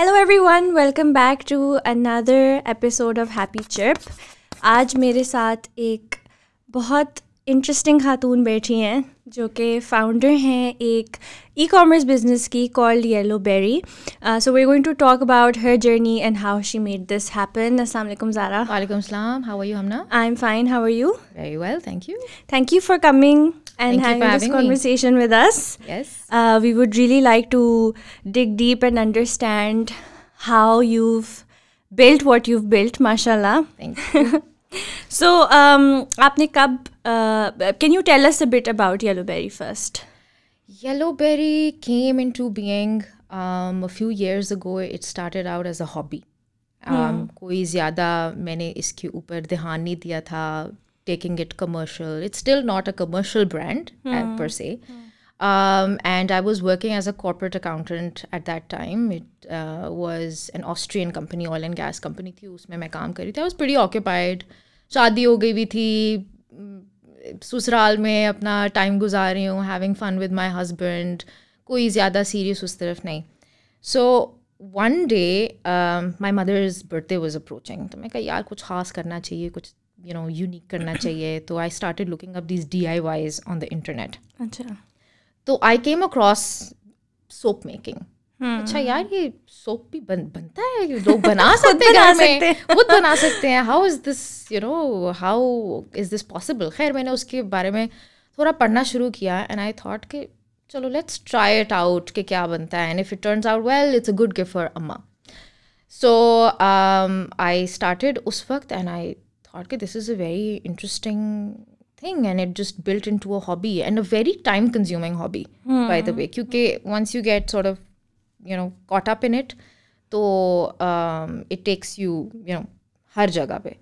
Hello everyone welcome back to another episode of happy chip आज मेरे साथ एक बहुत इंटरेस्टिंग खातून बैठी हैं जो कि फाउंडर हैं एक ई कॉमर्स बिजनेस की called yellow berry so we going to talk about her journey and how she made this happen अस्सलाम ज़ारा वालेकुम सलाम how are you Hamna I am fine how are you very well thank you thank you for coming and Thank having this conversation me. with us. Yes. Uh, we would really like to dig deep and understand how you've built what you've built, mashallah. so, um, aapne kab, uh, can you tell us a bit about Yellowberry first? Yellowberry came into being um, a few years ago. It started out as a hobby. Hmm. Um, hmm. कोई ज़्यादा मैंने इसके ऊपर ध्यान नहीं दिया था taking it commercial. It's still not a commercial brand mm. per se. Mm. Um, and I was working as a corporate accountant at that time. It uh, was an Austrian company, oil and gas company थी उसमें मैं काम कर थी. I was pretty occupied. शादी हो गई भी थी. ससुराल में अपना टाइम गुजार रही हूँ having fun with my husband कोई ज़्यादा सीरियस उस तरफ नहीं so one day my mother's birthday was approaching तो मैं कहा यार कुछ खास करना चाहिए कुछ यू नो यूनिक करना चाहिए तो I started looking up this D I Ys on the internet अच्छा तो I came across soap making अच्छा यार ये सोप भी बन, बनता है लोग बना सकते हैं घर में खुद बना सकते हैं how is this you know how is this possible खैर मैंने उसके बारे में थोड़ा पढ़ना शुरू किया एंड आई थॉट कि चलो लेट्स ट्राई इट आउट कि क्या बनता है and if it turns out well it's a good gift for अम्मा सो आई स्टार्टेड उस वक्त and I thought, that this is a very interesting thing and it just built into a hobby and a very time consuming hobby mm. by the way because once you get sort of you know caught up in it तो um, it takes you you know, हर जगह पे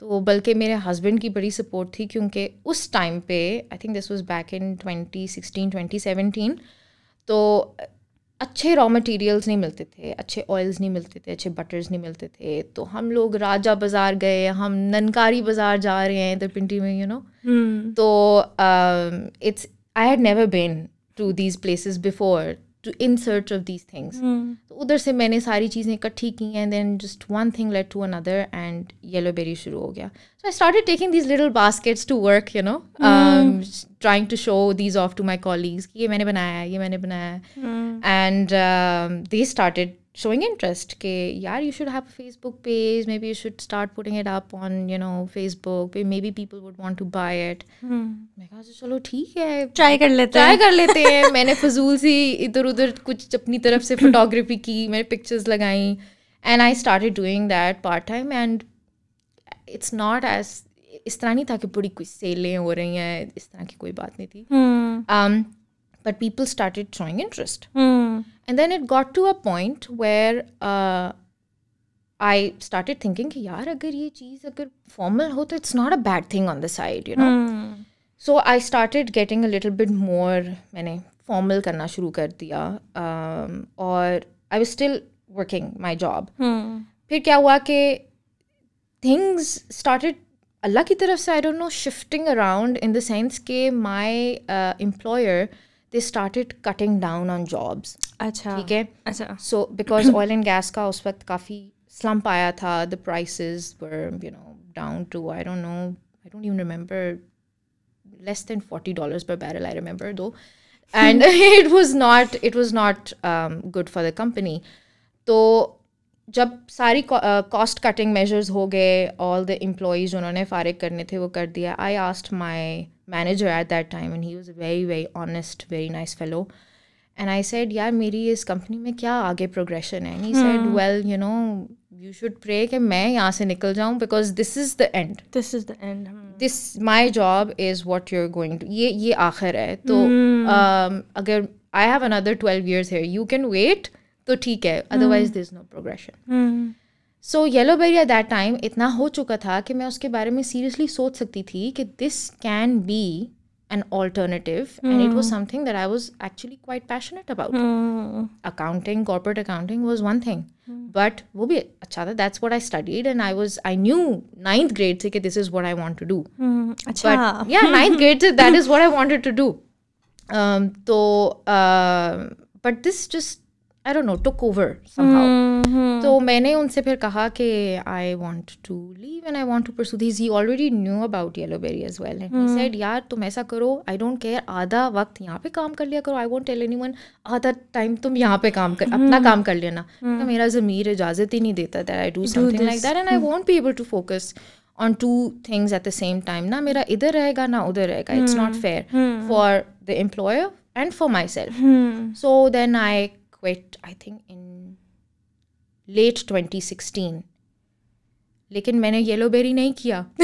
तो बल्कि मेरे husband की बड़ी support थी क्योंकि उस टाइम पे I think this was back in 2016 2017 तो अच्छे रॉ मटेरियल्स नहीं मिलते थे अच्छे ऑयल्स नहीं मिलते थे अच्छे बटर्स नहीं मिलते थे तो हम लोग राजा बाज़ार गए हम ननकारी बाज़ार जा रहे हैं इधर पिंडी में you you know know? hmm. तो it's I had never been to these places before to in search of these things तो उधर से मैंने सारी चीज़ें इकट्ठी की and then just one thing led to another and yellow berry शुरू हो गया so I start taking these little baskets to work you know trying to show these off to my colleagues कि ये मैंने बनाया ये मैंने बनाया and they started showing interest ke yaar you should have a facebook page maybe you should start putting it up on you know facebook maybe people would want to buy it hmm. मैं कहा चलो ठीक है try कर लेते try कर लेते हैं मैंने फजूल सी इधर उधर कुछ अपनी तरफ से फोटोग्राफी की मैंने पिक्चर्स लगाई and I started doing that part time and it's not as इस तरह नहीं था कि बड़ी कुछ सेलें हो रही हैं इस तरह की कोई बात नहीं थी hmm. um, but people started showing interest. Mm. And then it got to a point where uh, I started thinking, कि यार अगर ये चीज़ अगर formal हो it's not a bad thing on the side, you know. Mm. So I started getting a little bit more मैंने formal करना शुरू कर दिया um, I was still working my job. Mm. फिर क्या हुआ कि things started अल्लाह की तरफ से I don't know shifting around in the sense के my employer uh, they started cutting down on jobs अच्छा ठीक है अच्छा so because oil and gas का उस वक्त काफ़ी स्लम्प आया था the price were you know down to I don't know I don't you remember less than forty dollar per barrel I remember though and it was not it was not good for the company तो जब सारी cost cutting measures हो गए all the employees उन्होंने फारिग करने थे वो कर दिया I asked my manager at that time and he was a very very honest very nice fellow and i said "Yeah, meri is company mein kya aage progression hai and he hmm. said well you know you should pray कि मैं यहाँ se nikal जाऊँ because this is the end this is the end hmm. this my job is what you're going to Ye ye aakhir hai. तो hmm. um, agar I have another 12 years here you can wait तो ठीक है otherwise hmm. there's no progression hmm. So yellow berry at that time इतना हो चुका था कि मैं उसके बारे में सीरियसली सोच सकती थी कि this can be an alternative and it was something that I was actually quite passionate about accounting corporate accounting was one thing but वो भी अच्छा था that's what I studied and I was I knew ninth grade से this is what I want to do या ninth grade से that is what I wanted to do तो but this just I don't know took over somehow Mm-hmm. तो मैंने उनसे फिर कहा कि I want to leave and I want to pursue this he already knew about yellow berry as well and said यार तुम ऐसा करो आई डोंट केयर आधा वक्त यहाँ पे काम कर लिया करो I won't tell anyone आधा टाइम तुम यहाँ पे काम कर अपना mm-hmm. काम कर लेना तो mm. मेरा ज़मीर इजाज़त ही नहीं देता that I do something like that and I won't be able to focus on two things at the same time ना मेरा इधर रहेगा ना उधर रहेगा it's not fair for the employer and for myself so then I quit I think late 2016 लेकिन मैंने yellow berry नहीं किया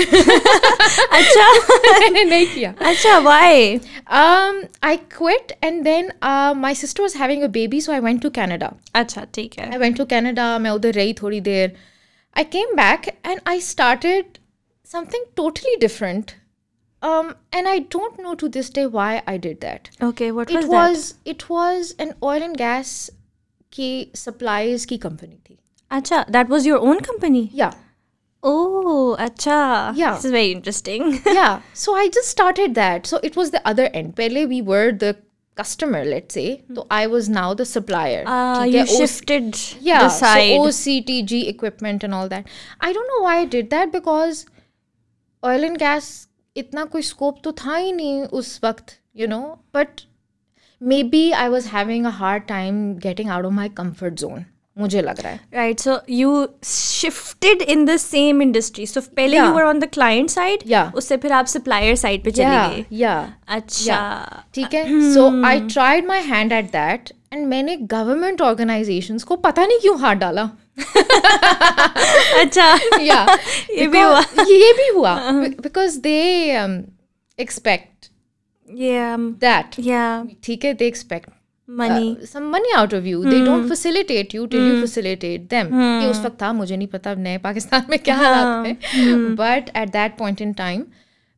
अच्छा मैंने नहीं किया अच्छा why um i quit and then uh, my sister was having a baby so i went to canada अच्छा ठीक है i went to canada मैं उधर रही थोड़ी देर i came back and i started something totally different um and i don't know to this day why i did that okay what it was it was it was an oil and gas के सप्लाईज की कंपनी थी अच्छा that was your own company या oh अच्छा yeah this is very interesting yeah so I just started that so it was the other end पहले we were the customer let's say तो I was now the supplier you shifted yeah so OCTG equipment and all that I don't know why I did that because oil and gas इतना कोई scope तो था ही नहीं उस वक्त you know but maybe I was having a hard time getting out of my comfort zone मुझे लग रहा है right so you shifted in the same industry so पहले you were on the client side या उससे फिर आप supplier side पे चले गए या अच्छा ठीक है so I tried my hand at that and मैंने गवर्नमेंट ऑर्गेनाइजेशंस को पता नहीं क्यों हाथ डाला अच्छा या ये भी हुआ ये भी हुआ because they expect yeah um, that yeah theek they expect money uh, some money out of you they don't hmm. facilitate you till you hmm. facilitate them mm. us tha, mujhe nahi pata nahi, pakistan mein kya yeah. hai. Mm. but at that point in time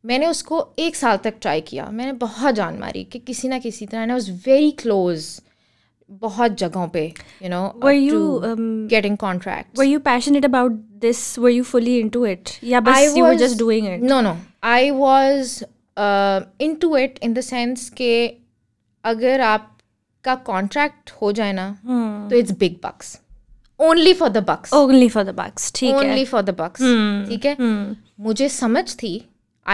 मैंने उसको एक साल तक try किया मैंने बहुत जान मारी कि किसी ना किसी तरह वॉज वेरी क्लोज बहुत जगहों पे you know you getting contract were you passionate about this were you fully into it या बस I was I doing it no no I was into it in the sense के अगर आपका contract हो जाए ना hmm. तो it's big bucks only for the bucks only for the bucks ठीक है ओनली फॉर द बक्स ठीक है मुझे समझ थी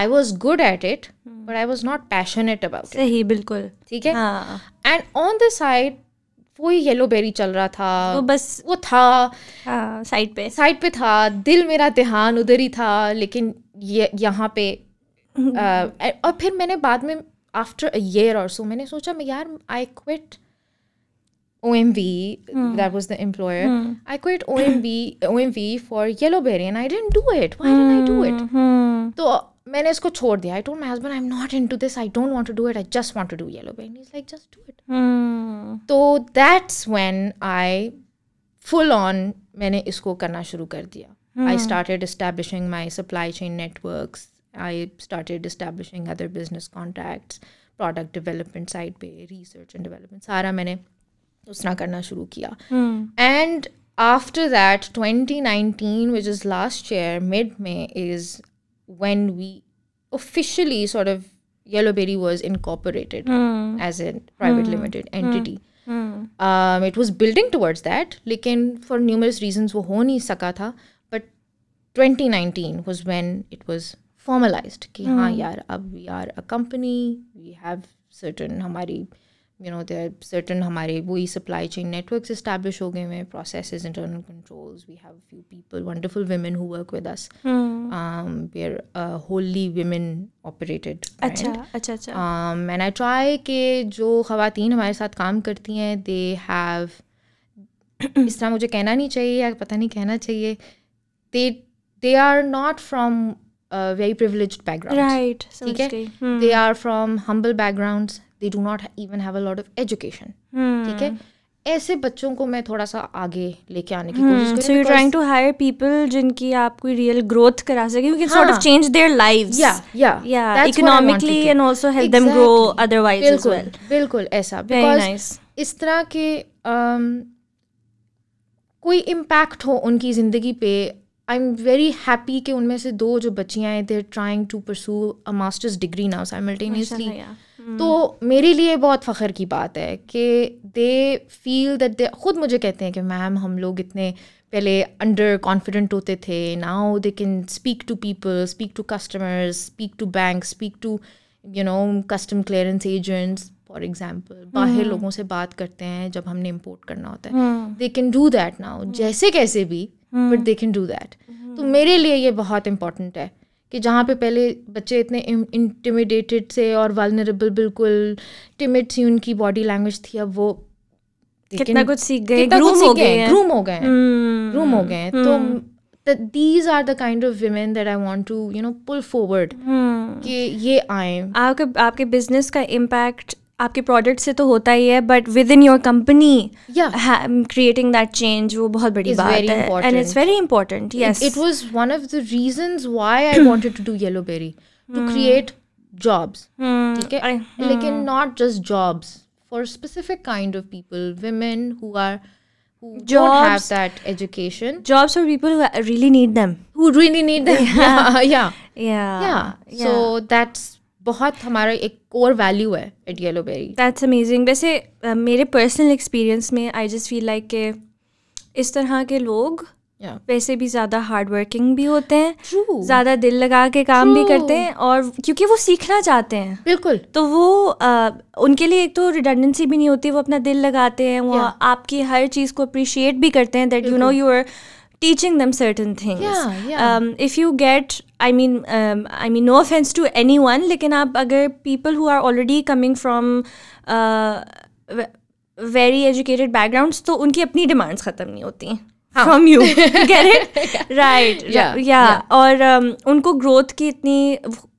I was good at it but I was not passionate about सही बिल्कुल ठीक है एंड ऑन द साइड वो ही येलो बेरी चल रहा था वो बस वो था साइड हाँ, पे साइड पे था दिल मेरा ध्यान उधर ही था लेकिन ये यहाँ पे Uh, और फिर मैंने बाद में आफ्टर अ ईयर और सो मैंने सोचा मैं यार I quit O M V that was the employer I quit O M V O M V for Yellow Berry and I didn't do it I do it तो मैंने इसको छोड़ दिया I told my husband I am not in to this I don't want to do it I just want to do Yellow Berry is like just do it तो that's when I full on मैंने इसको करना शुरू कर दिया I started establishing my supply chain networks I started establishing other business contacts, product development side पे research and development सारा मैंने उसना करना शुरू hmm. and after that 2019 which is last year mid May is when we officially sort of Yellowberry was incorporated hmm. as a private hmm. limited entity. Um, it was building towards that, but for numerous reasons it was not But 2019 was when it was formalised कि mm. हाँ hmm. यार अब we are a company we have certain हमारी you know there certain हमारे वही supply chain network establish हो गए हैं process internal controls we have few people wonderful women who work with us we are wholly women operated अच्छा अच्छा अच्छा and I try के जो खातन हमारे साथ काम करती हैं दे हैव इस तरह मुझे कहना नहीं चाहिए या पता नहीं कहना चाहिए they they are not from a very privileged background right okay hmm. they are from humble backgrounds they do not even have a lot of education hmm. ठीक है ऐसे बच्चों को मैं थोड़ा सा आगे लेके आने की hmm. कोशिश so you trying to hire people जिनकी आप कोई रियल ग्रोथ करा सके you can sort of change their lives या या economically and also help them grow otherwise as well बिल्कुल ऐसा बिकॉज़ nice. इस तरह के um, कोई इम्पैक्ट हो उनकी ज़िंदगी पे आई एम वेरी हैप्पी कि उनमें से दो जो बच्चियाँ हैं they're trying to pursue a masters degree now simultaneously तो मेरे लिए बहुत फ़ख्र की बात है कि दे फील दैट दे खुद मुझे कहते हैं कि मैम हम लोग इतने पहले अंडर कॉन्फिडेंट होते थे now they can speak to people speak to customers speak to bank speak to you know custom clearance agents for example बाहर हम्म। लोगों से बात करते हैं जब हमने इम्पोर्ट करना होता है they can do that now जैसे कैसे भी but they can do that तो मेरे लिए ये बहुत इंपॉर्टेंट है कि जहाँ पे पहले बच्चे इतने इंटिमिडेटेड से और वालनरेबल बिल्कुल टिमिड सी उनकी बॉडी लैंग्वेज थी अब वो कितना कुछ सीख गए ग्रूम हो गए ग्रूम हम्म। हो गए तो these are the kind of women that I want to you know pull forward कि ये आए आपके आपके बिजनेस का इम्पैक्ट आपके प्रोडक्ट से तो होता ही है but within your company creating that change वो बहुत बड़ी बात है and it's very important yes it was one of the reasons why I wanted to do Yellow Berry to create jobs ठीक है लेकिन not just jobs for specific kind of people women who are who jobs, have that education. Jobs for people who really need them. Who really need them. Yeah. Yeah. yeah. yeah. yeah. yeah. So that's बहुत हमारा एक core value है at Yellow Berry that's amazing वैसे uh, मेरे personal experience में I just feel like के इस तरह के लोग Yeah. वैसे भी ज़्यादा हार्ड वर्किंग भी होते हैं ज़्यादा दिल लगा के काम True. भी करते हैं और क्योंकि वो सीखना चाहते हैं बिल्कुल तो वो आ, उनके लिए एक तो रिडंडेंसी भी नहीं होती वो अपना दिल लगाते हैं वो yeah. आपकी हर चीज़ को अप्रिशिएट भी करते हैं that you know you are teaching them certain things yeah, yeah. Um, if you get i mean um, i mean no offense to anyone लेकिन आप अगर people who are already coming from uh, very educated backgrounds तो unki apni demands ख़त्म नहीं होती from you get it right या और um, उनको ग्रोथ की इतनी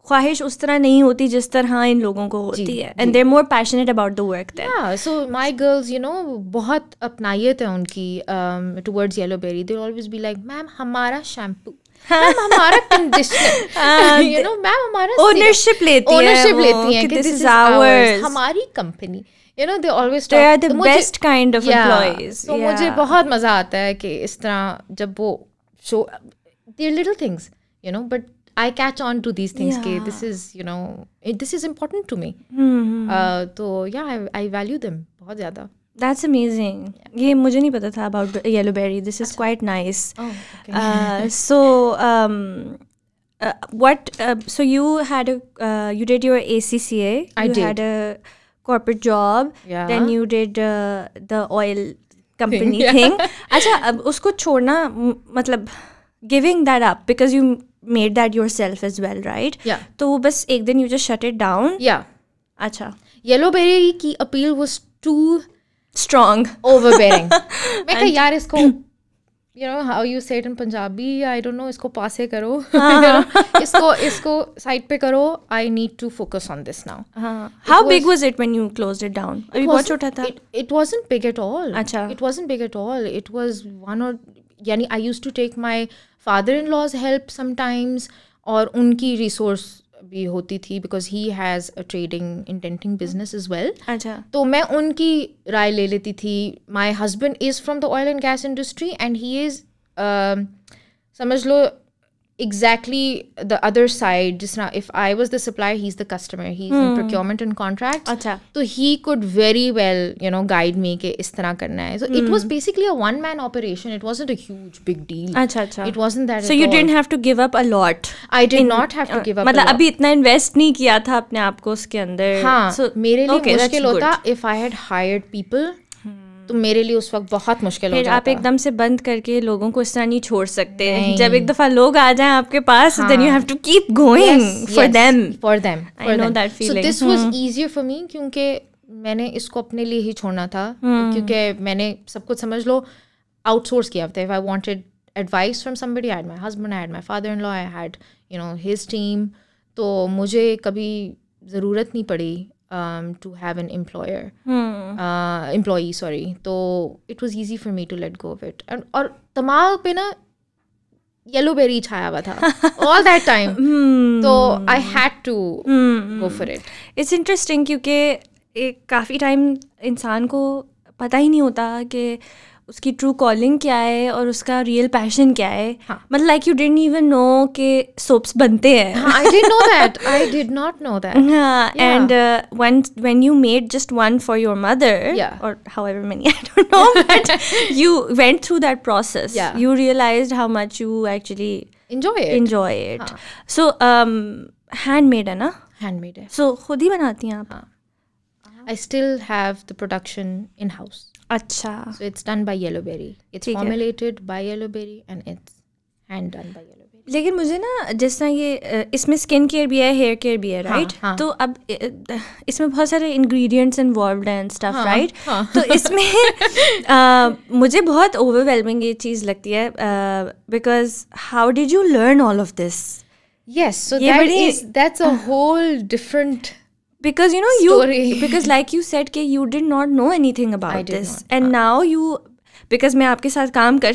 ख्वाहिश उस तरह नहीं होती जिस तरह इन लोगों को होती जी, है and they're more passionate about the work so my girls you know बहुत अपनाइत है उनकी towards Yellow Berry they're always be like ma'am हमारा शैम्पू हाँ। हाँ, हमारी company you know they always best kind of employees मुझे बहुत मजा आता है कि इस तरह जब वो show their little things you know but I catch on to these things. Yeah. this is you know it, this is important to me. Mm-hmm. Uh, yeah, I, I value them बहुत ज़्यादा. That's amazing. Yeah. ये मुझे नहीं पता था about yellow berry. This is quite nice. Oh, okay. uh, so um, uh, what? Uh, so you had a uh, you did your ACCA. I you did. had a corporate job. Yeah. Then you did uh, the oil company thing. Yeah. अच्छा उसको छोड़ना मतलब giving that up because you made that yourself as well right तो वो बस एक दिन you just shut it down या अच्छा येलो बेरी की appeal was too strong overbearing मैं कहा यार इसको you know how you say it in Punjabi I don't know इसको पासे करो हाँ, हाँ. इसको इसको साइड पे करो I need to focus on this now how big was it when you closed it down अभी बहुत छोटा था it wasn't big at all अच्छा it wasn't big at all it was one और यानी I used to take my father in law's help sometimes और उनकी resource भी होती थी because he has a trading indenting business as well अच्छा तो मैं उनकी राय ले लेती थी my husband is from the oil and gas industry and he is समझ लो exactly the other side just now if i was the supplier he's the customer he's hmm. in procurement and contracts so he could very well you know guide me ke is tarah karna hai. so hmm. it was basically a one man operation it wasn't a huge big deal Achha, Achha. it wasn't that so you all. didn't have to give up a lot i did in, not have to uh, give up मतलब अभी इतना invest नहीं किया था अपने आप को उसके अंदर हाँ so, मेरे लिए okay, मुश्किल if i had hired people तो मेरे लिए उस वक्त बहुत मुश्किल फिर हो जाता आप एकदम से बंद करके लोगों को इस तरह नहीं छोड़ सकते नहीं। जब एक दफा लोग आ जाएं आपके पास then you have to keep going for them for them I know that feeling so this was easier for me क्योंकि मैंने इसको अपने लिए ही छोड़ना था hmm. क्योंकि मैंने सब कुछ समझ लो आउटसोर्स किया था if I wanted advice from somebody I had my husband I had my father in law I had you know his team तो मुझे कभी ज़रूरत नहीं पड़ी um, to have an employer hmm. uh, employee sorry so it was easy for me to let go of it and or tamal pe na Yellow Berry छाया हुआ था all that time तो I had to go for it it's interesting क्योंकि एक काफ़ी time इंसान को पता ही नहीं होता कि उसकी ट्रू कॉलिंग क्या है और उसका रियल पैशन क्या है हाँ। मतलब like you didn't even know के सोप्स बनते हैं I did know that I did not know that and when when you made just one for your mother और however many I don't know but you went through that process you realised how much you actually enjoy it enjoy it so handmade है ना handmade है सो खुद ही बनाती हैं आप I still have the production in house अच्छा so it's done by yellow berry it's formulated by yellow berry and it's hand done by yellow berry लेकिन मुझे ना जिस ये इसमें स्किन केयर भी है हेयर केयर भी है राइट हाँ, हाँ. तो अब इसमें बहुत सारे ingredients involve and stuff right तो इसमें आ, मुझे बहुत ओवरवेलमिंग ये चीज़ लगती है because how did you learn all of this Yes, so yeah, that is that's a whole different because you know Story. you because like you said कि you did not know anything about this not. and uh. now you because मैं आपके साथ काम कर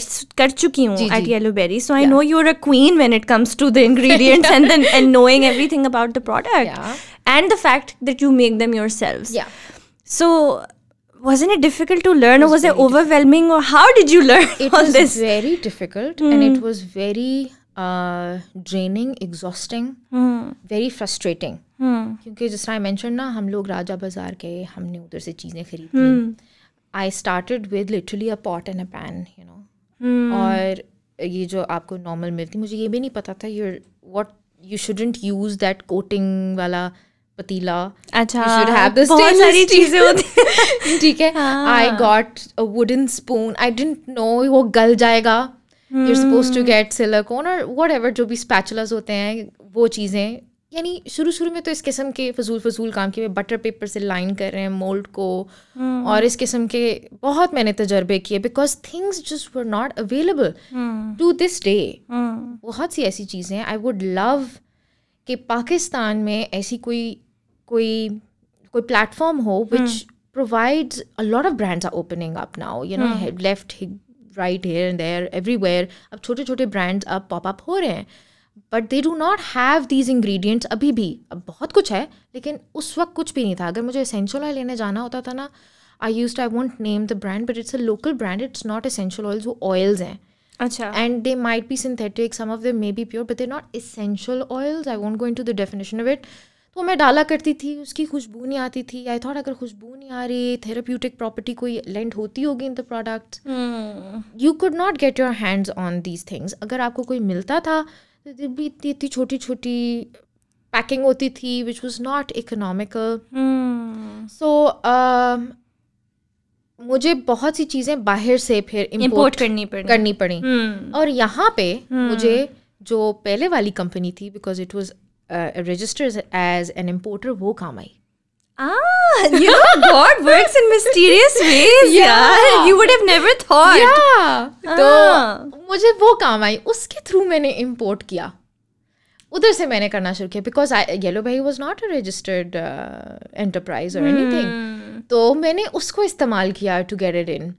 at Yellow Berry so yeah. I know you're a queen when it comes to the ingredients and then and knowing everything about the product yeah. and the fact that you make them yourselves yeah so wasn't it difficult to learn or was it overwhelming difficult. or how did you learn it all was this? very difficult mm. and it hmm. was very uh, draining exhausting mm. very frustrating हम्म। क्योंकि जिस तरह I mention ना हम लोग राजा बाजार गए हमने उधर से चीज़ें खरीदी I started with literally a pot and a pan you know और ये जो आपको नॉर्मल मिलती मुझे ये भी नहीं पता था you're what you shouldn't use that coating वाला पतीला अच्छा बहुत सारी चीज़ें होती ठीक है I got a wooden spoon I didn't know वो गल जाएगा you're supposed to get silicone और वट एवर जो भी स्पैचुलस होते हैं वो चीज़ें यानी शुरू शुरू में तो इस किस्म के फजूल फजूल काम किए बटर पेपर से लाइन कर रहे हैं मोल्ड को हम्म। और इस किस्म के बहुत मैंने तजर्बे किए because things just were not available to this day बहुत सी ऐसी चीज़ें आई वुड लव कि पाकिस्तान में ऐसी कोई कोई कोई प्लेटफॉर्म हो which provide a lot of brands opening opening up now you know mm. left right here and अब छोटे छोटे ब्रांड्स अब पॉप अप हो रहे हैं but they do not have these ingredients अभी भी अब बहुत कुछ है लेकिन उस वक्त कुछ भी नहीं था अगर मुझे एसेंशियल ऑयल लेने जाना होता था ना I use I won't name the brand but it's a local brand it's not essential oils वो ऑयल्स हैं अच्छा and they might be synthetic some of they may be pure but they not essential oils I won't go into the definition of it तो मैं डाला करती थी उसकी खुशबू नहीं आती थी आई थॉट अगर खुशबू नहीं आ रही थेरापूटिक प्रॉपर्टी कोई लेंड होती होगी in the product you could not get your hands on these things अगर आपको कोई मिलता था जब भी इतनी इतनी छोटी छोटी पैकिंग होती थी which was not economical so मुझे बहुत सी चीज़ें बाहर से फिर इम्पोर्ट करनी पड़ी करनी पड़ी hmm. और यहाँ पे hmm. मुझे जो पहले वाली कंपनी थी because it was registered as an importer वो काम आई Ah, you know, God works in mysterious ways. Yeah. yeah. you would have never thought. Yeah. Ah. तो मुझे वो काम आई उसके थ्रू मैंने इम्पोर्ट किया उधर से मैंने करना शुरू किया बिकॉज आई येलो भाई was not a registered enterprise और एनीथिंग तो मैंने उसको इस्तेमाल किया टू गेट इट इन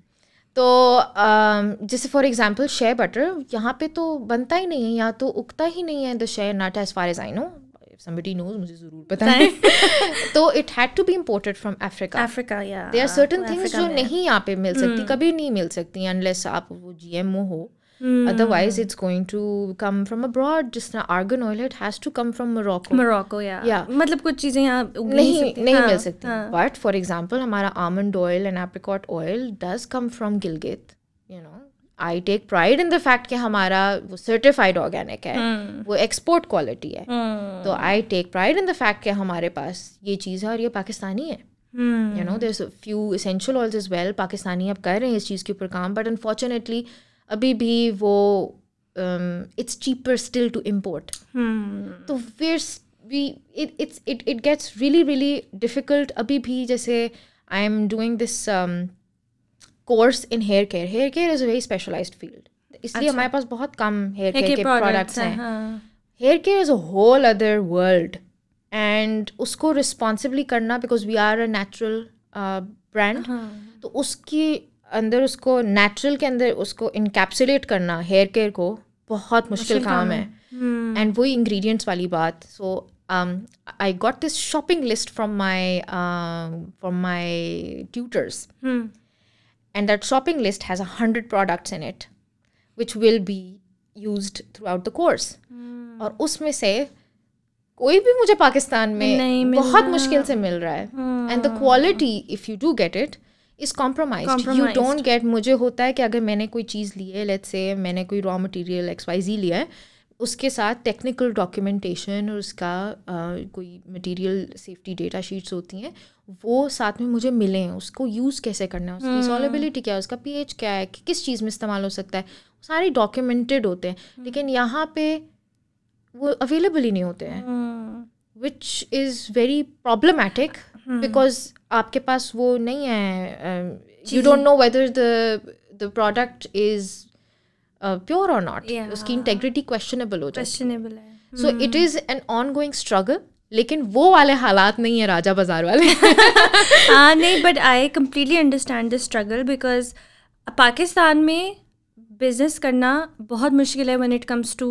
तो um, जैसे फॉर एग्जांपल शे बटर यहाँ पे तो बनता ही नहीं है यहाँ तो उगता ही नहीं है the shea not as far as I know somebody knows मुझे जरूर पता है तो it had to be imported from Africa Africa या दे आर सर्टन थिंग्स जो नहीं यहाँ पे मिल सकती hmm. कभी नहीं मिल सकती अनलेस आप वो जी एम ओ हो otherwise it's going to come from abroad जिस तरह argan oil it has to come from Morocco Morocco या मतलब कुछ चीजें यहाँ नहीं नहीं हाँ, मिल सकती बट फॉर एग्जाम्पल हमारा almond oil and apricot oil does come from Gilgit you know I take pride in the fact कि हमारा वो सर्टिफाइड ऑर्गेनिक है hmm. वो एक्सपोर्ट क्वालिटी है hmm. तो I take pride in the fact कि हमारे पास ये चीज़ है और ये पाकिस्तानी है you know there few essential oils as well Pakistani अब कर रहे हैं इस चीज़ के ऊपर काम बट अनफॉर्चुनेटली अभी भी वो it's cheaper still to import तो where we it's it it gets really really difficult अभी भी जैसे I am doing this course in hair care hair care is a very specialise field इसलिए अच्छा। हमारे पास बहुत कम हेयर केयर के प्रोडक्ट्स हैं hair care is a whole other world and उसको रिस्पॉन्सिबली करना because we are a natural brand तो उसके अंदर उसको नेचुरल के अंदर उसको इनकेप्सुलेट करना हेयर केयर को बहुत मुश्किल काम है एंड हम्म। वही इंग्रेडिएंट्स वाली बात so I got this shopping list from my from my tutors and that shopping list has 100 products in it which will be used throughout the course aur usme se koi bhi mujhe pakistan mein bahut mushkil se mil raha hai and the hmm. quality if you do get it is compromised. compromised you don't get mujhe hota hai ki agar maine koi cheez li let's say maine koi raw material xyz liya hai उसके साथ technical documentation और उसका आ, कोई material safety data sheets होती हैं वो साथ में मुझे मिलें उसको यूज़ कैसे करना है उसकी सॉलेबिलिटी हम्म। क्या है उसका पीएच क्या है कि किस चीज़ में इस्तेमाल हो सकता है सारे डॉक्यूमेंटेड होते हैं हम्म। लेकिन यहाँ पे वो अवेलेबल ही नहीं होते हैं which is very problematic because आपके पास वो नहीं है you don't know whether the the product is pure और नॉट उसकी इंटेग्रिटी क्वेश्चनेबल हो क्वेश्चनेबल है so it is an ongoing struggle लेकिन वो वाले हालात नहीं है राजा बाजार वाले हाँ नहीं but I completely understand this struggle because Pakistan में बिजनेस करना बहुत मुश्किल है when it comes to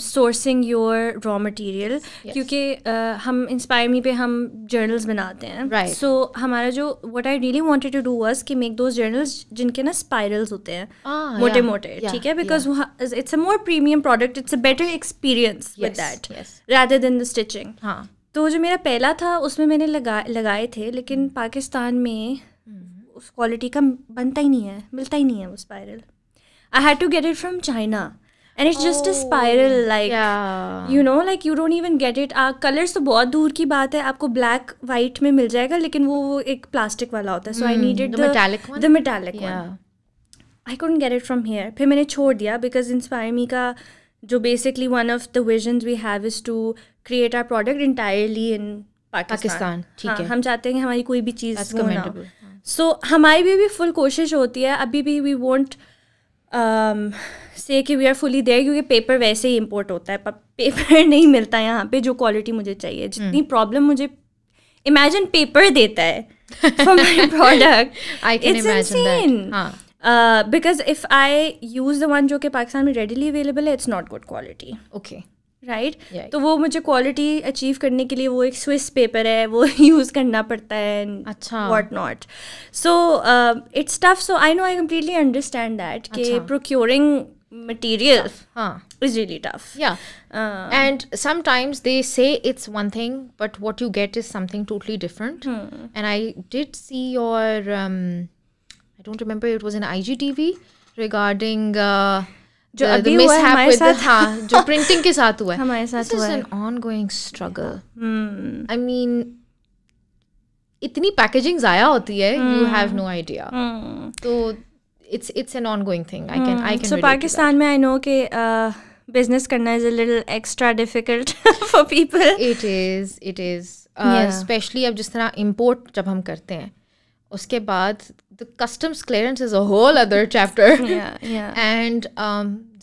sourcing your raw material क्योंकि uh, हम इंस्पायर मी पे हम जर्नल्स बनाते हैं राइट right. सो so, हमारा जो what I really wanted to do was कि मेक दोज जर्नल्स जिनके ना स्पाइरल्स होते हैं ah, मोटे मोटे ठीक है because it's a more premium product it's a better experience with that rather than the stitching हाँ तो जो मेरा पहला था उसमें मैंने लगा लगाए थे लेकिन hmm. पाकिस्तान में hmm. उस क्वालिटी का बनता ही नहीं है मिलता ही नहीं है वो spiral I had to get it from China and it's just a spiral like you know like you don't even get it colours तो बहुत दूर की बात है आपको ब्लैक वाइट में मिल जाएगा लेकिन वो एक प्लास्टिक वाला होता है so I needed the metallic I can't get it from here फिर मैंने छोड़ दिया बिकॉज इंस्पायर मी का जो basically one of the vision we have is to create our product entirely in Pakistan ठीक हाँ, है हम चाहते हैं हमारी कोई भी चीज़ सो हाँ। so, हमारी भी, भी फुल कोशिश होती है अभी भी वी वॉन्ट से कि वी आर फुली देयर क्योंकि पेपर वैसे ही इम्पोर्ट होता है पेपर नहीं मिलता यहाँ पे जो क्वालिटी मुझे चाहिए हम्म। जितनी प्रॉब्लम मुझे इमेजिन पेपर देता है for my product I can it's imagine insane. that. हाँ। uh, जो कि पाकिस्तान में रेडिली अवेलेबल है, it's not good quality okay right तो वो मुझे क्वालिटी अचीव करने के लिए वो एक स्विस पेपर है वो यूज़ करना पड़ता है अच्छा what not so it's tough so I know I completely understand that कि प्रोक्योरिंग अच्छा। material huh. is really tough. Yeah. Uh, and sometimes they say it's one thing, but what you get is something totally different. Hmm. And I did see your, um, I don't remember, it was an IGTV regarding. Uh, जो the, अभी the हुआ है हमारे साथ हाँ जो printing के साथ हुआ है हमारे साथ हुआ है an ongoing struggle I mean इतनी पैकेजिंग ज़ाया होती है यू हैव नो आइडिया तो it's it's an ongoing thing i can i hmm. can so pakistan mein i know ke uh, business karna is a little extra difficult for people it is it is specially uh, अब जिस तरह import जब हम करते हैं उसके बाद the customs clearance is a whole other chapter and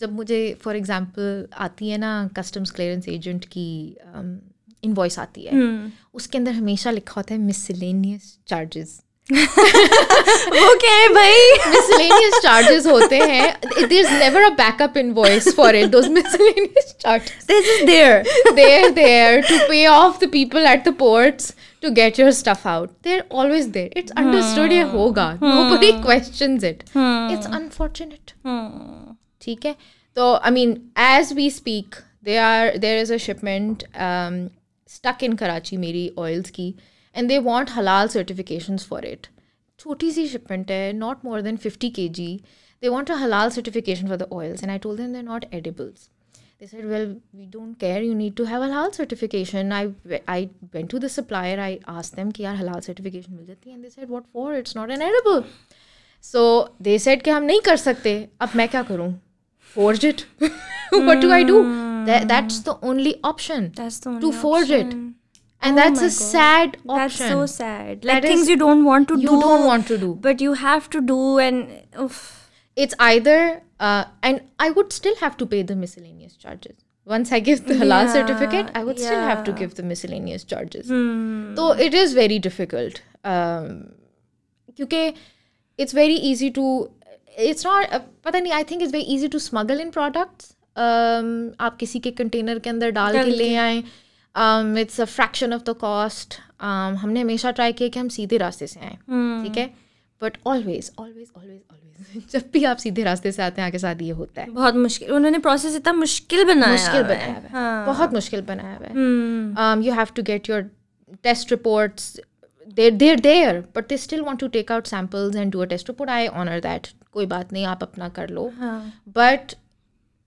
जब मुझे फॉर एग्जांपल आती है ना कस्टम्स क्लियरेंस एजेंट की इन्वॉइस um, आती है hmm. उसके अंदर हमेशा लिखा होता है मिसलेनियस चार्जेस वो क्या है भाई मिसलेनियस चार्जेस होते हैं there is never a backup invoice for it those miscellaneous charges this is there there there to pay off the people at the ports to get your stuff out. They're always there. It's hmm. understood ये होगा Nobody hmm. questions it. Hmm. It's unfortunate. ठीक है तो I mean as we speak they are there is a shipment stuck in Karachi मेरी oils की and they want halal certifications for it. Choti si shipment hai, not more than 50 kg. They want a halal certification for the oils, and I told them they're not edibles. They said, "Well, we don't care. You need to have a halal certification." I I went to the supplier. I asked them, "Ki halal certification mil jati?" And they said, "What for? It's not an edible." So they said, "Ki hum nahi kar sakte. Ab main kya karun? Forge it? what do I do? That, that's the only option. That's the only to forge it." and oh that's a God. sad option. That's so sad. Like that things you don't want to you do. You don't want to do. But you have to do, and oof. it's either, uh, and I would still have to pay the miscellaneous charges. Once I give the halal yeah, certificate, I would yeah. still have to give the miscellaneous charges. Hmm. So it is very difficult. Um, okay, it's very easy to. It's not. But uh, I think it's very easy to smuggle in products. Um, आप किसी container container के अंदर डाल के ले आए it's a fraction of the cost हमने हमेशा ट्राई किया कि हम सीधे रास्ते से आए हम्म। ठीक है but always always always always जब भी आप सीधे रास्ते से आते हैं आगे साथ ये होता है बहुत मुश्किल उन्होंने प्रोसेस इतना मुश्किल बनाया मुश्किल बनाया हुआ है हाँ। बहुत मुश्किल बनाया हुआ है you have to get your test reports there there there but they still want to take out samples and do a test report I honour that कोई बात नहीं आप अपना कर लो but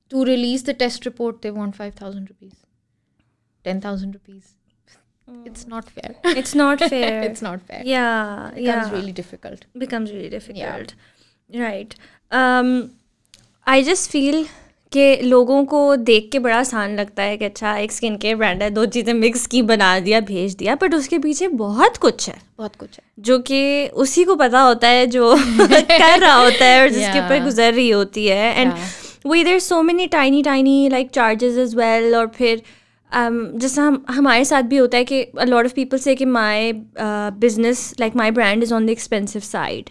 to release the test report they want five thousand rupees ten thousand rupees it's mm. not fair it's not fair it's not fair yeah it becomes yeah becomes really difficult becomes really difficult yeah. right um i just feel कि लोगों को देख के बड़ा आसान लगता है कि अच्छा एक स्किन केयर ब्रांड है दो चीज़ें मिक्स की बना दिया भेज दिया बट उसके पीछे बहुत कुछ है बहुत कुछ है जो कि उसी को पता होता है जो कर रहा होता है और जिसके ऊपर yeah. गुजर रही होती है and we there so many tiny tiny like charges as well और फिर uh, Um, जैसा हम हमारे साथ भी होता है कि लॉट ऑफ पीपल से कि my business like my brand is on the expensive side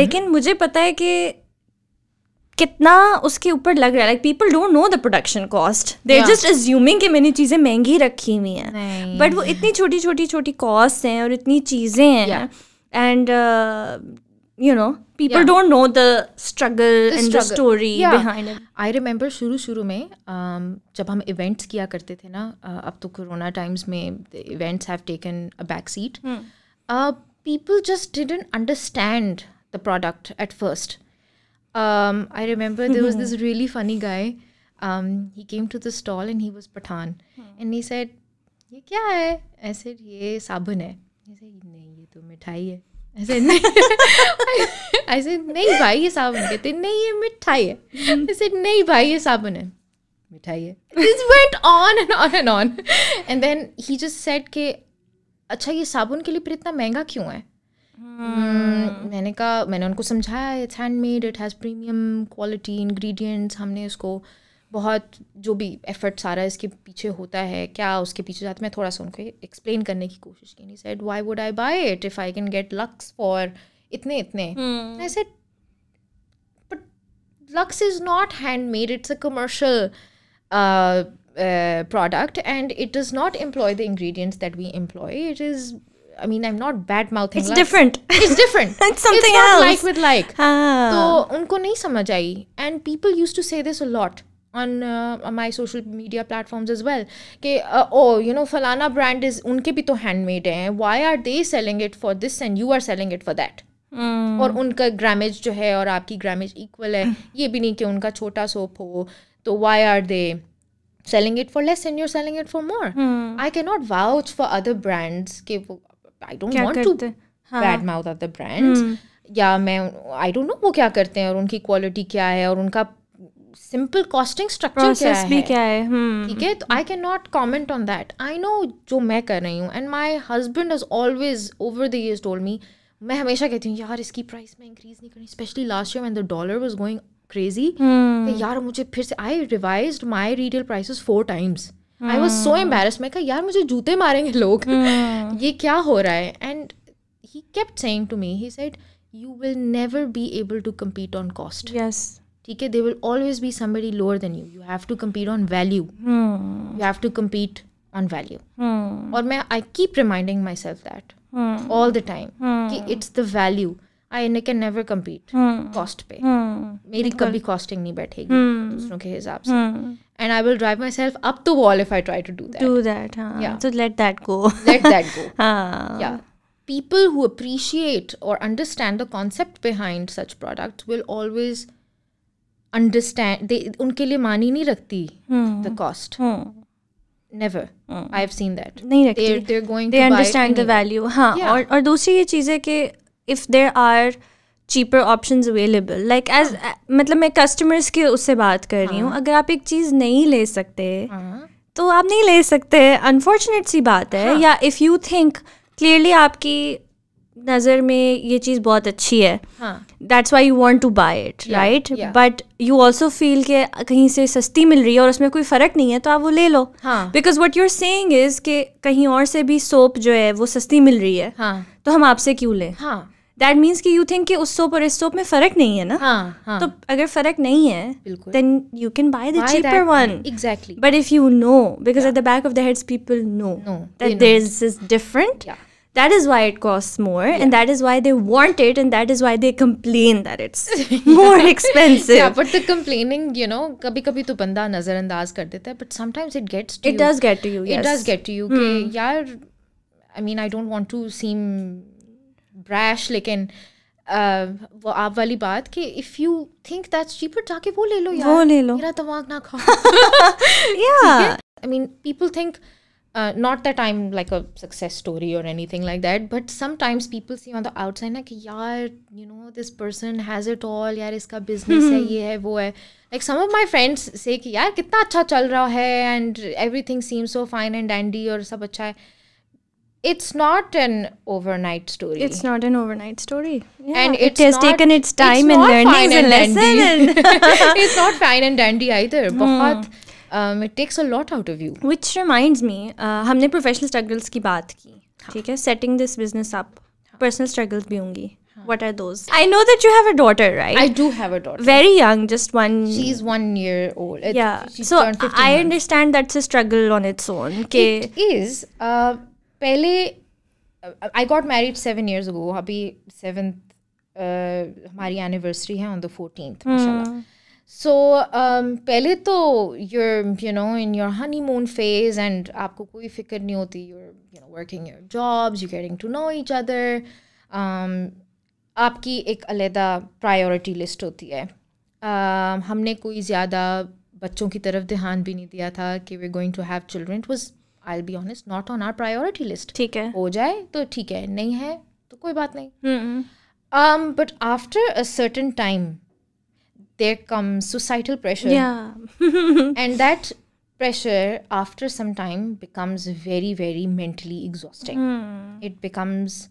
लेकिन मुझे पता है कि कितना उसके ऊपर लग रहा है like people don't know the production cost they are just assuming कि मैंने चीज़ें महंगी रखी हुई हैं बट वो इतनी छोटी छोटी छोटी कॉस्ट हैं और इतनी चीज़ें हैं and you know people don't know the struggle and the story behind it i remember shuru shuru mein um, jab hum events kia karte the na ab to corona times mein events have taken a back seat hmm. uh, people just didn't understand the product at first um, i remember there was this really funny guy um, he came to the stall and he was patan, hmm. and he said ye kya hai i said ye sabun hai he said nahi ye to mithai hai ऐसे नहीं ऐसे नहीं भाई ये साबुन कहते नहीं ये मिठाई है ऐसे नहीं भाई ये साबुन है मिठाई है this went on and on and on and then he just said के अच्छा ये साबुन के लिए फिर इतना महंगा क्यों है मैंने कहा मैंने उनको समझाया it's handmade it has premium quality ingredients हमने उसको बहुत जो भी एफर्ट सारा इसके पीछे होता है क्या उसके पीछे जाते मैं थोड़ा सा उनको एक्सप्लेन करने की कोशिश की नहीं said why would I buy it if I can get Lux for इतने इतने ऐसे but Lux is not handmade it's a commercial product and it is not employ the ingredients that we employ it is I mean I am not bad mouth it's different it's different it's something like with like तो उनको नहीं समझ आई and people use to say this a lot on my social media platforms as well कि oh you know फलाना brand is उनके भी तो हैंडमेड हैं why are they selling it for this and you are selling it for that और उनका grammage जो है और आपकी ग्रामेज इक्वल है hmm. ये भी नहीं कि उनका छोटा सोप हो तो why are they selling it for less and you're selling it for more I can not vouch for other brands के वो I don't to bad mouth the brands या मैं आई डोंट नो वो क्या करते हैं और उनकी क्वालिटी क्या है और उनका सिंपल कॉस्टिंग स्ट्रक्चर क्या है भी क्या है ठीक है तो I can not comment on that I know जो मैं कर रही हूँ and my husband is always over the year told me मैं हमेशा कहती हूँ यार इसकी प्राइस में इंक्रीज नहीं करनी specially last year and the dollar was going crazy यार मुझे फिर से I revise my retail prices four times I was so embarrassed मैं कहा यार मुझे जूते मारेंगे लोग hmm. ये क्या हो रहा है and he kept saying to me he said you will never be able to compete on cost yes ठीक है there will always be somebody lower than you you have to compete on value you have to compete on value और मैं I keep reminding myself that all the time कि it's the value I can never compete cost पे मेरी कभी costing नहीं बैठेगी दूसरों के हिसाब से and I will drive myself up the wall if I try to do that do that so let that go let that go या people who appreciate or understand the concept behind such products will always understand उनके लिए मानी नहीं रखती the cost never I have seen that नहीं रखती they going they understand the value हाँ और और दूसरी ये चीज़ है कि if there are cheaper option available like as मतलब मैं कस्टमर्स की उससे बात कर रही हूँ हाँ। अगर आप एक चीज़ नहीं ले सकते हाँ। तो आप नहीं ले सकते अनफॉर्चुनेट सी बात है हाँ। या इफ़ यू थिंक क्लियरली आपकी नज़र में ये चीज़ बहुत अच्छी है that's why you want to buy it right but you also feel के कहीं से सस्ती मिल रही है और उसमें कोई फ़र्क नहीं है तो आप वो ले लो because what you're saying is के कहीं और से भी सोप जो है वो सस्ती मिल रही है हाँ. तो हम आपसे क्यों लें हाँ. दैट मीन्स कि यू थिंक कि उस सोप और इस सोप में फर्क नहीं है ना हाँ, हाँ. तो अगर फर्क नहीं है then you can buy the cheaper one exactly but if you know because at the back of the heads people know that there is different that is why it costs more yeah. and that is why they want it and that is why they complain that it's more expensive yeah but the complaining you know kabhi kabhi to banda nazarandaz kar deta hai but sometimes it gets to it you. does get to you yes. it does get to you hmm. ke yaar i mean i don't want to seem brash lekin वो आप वाली बात कि if you think that's cheaper जाके वो ले लो यार वो ले लो मेरा दिमाग ना खाओ या I mean people think uh, not that I'm like a success story or anything like that, but sometimes people see on the outside like, yeah, you know, this person has it all, Yeah, his business hai, ye hai, wo hai. Like some of my friends say कि यार कितना अच्छा chal रहा and everything seems so fine and dandy or सब अच्छा है. It's not an overnight story. It's not an overnight story. Yeah, and it has not, taken its time it's and learning and, and, and it's not fine and dandy either. Hmm um, it takes a lot out of you which reminds me uh, हमने professional struggles की बात की ठीक setting this business up personal struggles भी होंगी what are those i know that you have a daughter right i do have a daughter very young just one she's one year old yeah so i months. understand that's a struggle on its own okay it is uh, pehle I got married seven years ago. Abhi seventh, uh, हमारी anniversary है on the 14th, mm. So um, पहले तो your you know in your honeymoon phase and आपको कोई फिक्र नहीं होती your you know working your jobs you getting to know each other आपकी एक अलहदा प्रायोरिटी लिस्ट होती है um, हमने कोई ज़्यादा बच्चों की तरफ ध्यान भी नहीं दिया था कि we going to have children was I be honest not on our priority list ठीक है हो जाए तो ठीक है नहीं है तो कोई बात नहीं but after a certain time there comes societal pressure. Yeah. and that pressure, after some time, becomes very, very mentally exhausting. Mm. It becomes,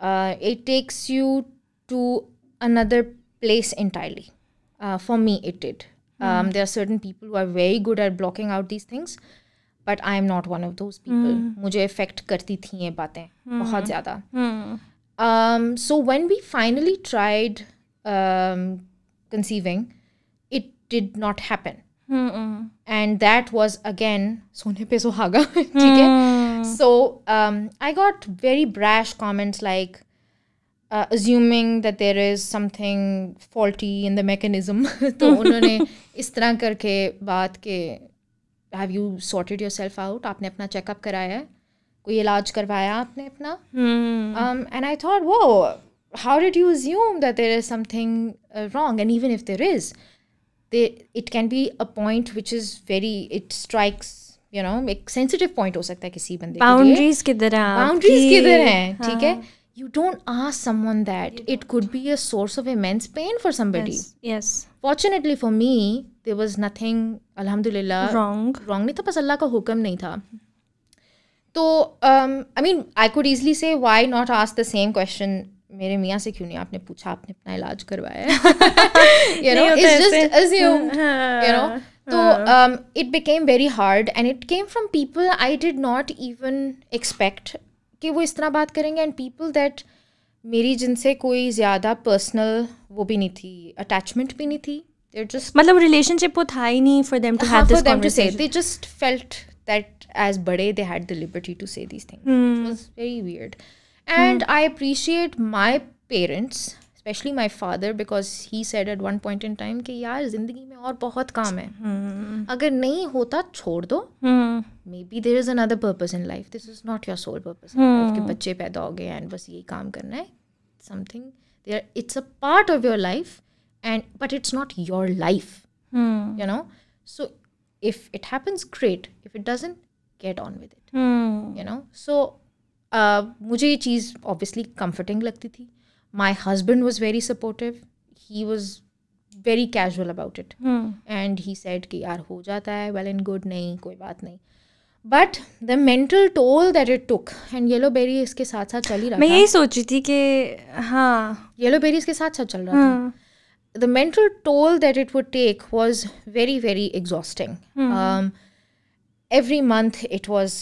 uh, it takes you to another place entirely. Uh, for me, it did. Mm. Um, there are certain people who are very good at blocking out these things. But I am not one of those people मुझे effect करती थी ये बातें hmm. बहुत ज़्यादा so when we finally tried conceiving, it did not happen. Mm-mm. And that was again Sone pe Haga. So um, I got very brash comments like uh, assuming that there is something faulty in the mechanism. तो उन्होंने इस तरह करके बात के have you sorted yourself out आपने अपना checkup कराया है कोई इलाज करवाया आपने अपना mm. um, how did you assume that there is something uh, wrong and even if there is it can be a point which is very it strikes you know a sensitive point boundaries boundaries you don't ask someone that it could be a source of immense pain for somebody yes, yes. fortunately for me there was nothing alhamdulillah wrong wrong nahi tha bas allah ka hukam nahi tha to um, i mean i could easily say why not ask the same question मेरे मियाँ से क्यों नहीं आपने पूछा आपने अपना इलाज करवाया यू नो इट्स तो it became very hard and it came from people I did not even expect कि वो इस तरह बात करेंगे एंड पीपल दैट मेरी जिनसे कोई ज़्यादा पर्सनल वो भी नहीं थी अटैचमेंट भी नहीं थी they're just मतलब रिलेशनशिप वो था ही नहीं for them to have this for them to हाँ, say बड़े they had the liberty to say this things very weird hmm. And hmm. I appreciate my parents, especially my father, because he said at one point in time ki yaar zindagi mein aur bahut kaam hai. Mm. Agar nahi hota, chhod Maybe there is another purpose in life. This is not your sole purpose. Mm. Ki bachche paida ho gaye and bas yehi kaam karna Something there. It's a part of your life, and but it's not your life. Hmm. You know. So if it happens, great. If it doesn't, get on with it. Hmm. You know. So. Uh, मुझे ये चीज़ obviously comforting लगती थी my husband was very supportive he was very casual about it and he said कि यार हो जाता है well and good नहीं कोई बात नहीं but the mental toll that it took and yellow berry इसके साथ साथ चल ही रहा मैं यही सोची थी कि हाँ येलो बेरी इसके साथ साथ चल रहा था the mental toll that it would take was very very exhausting every month it was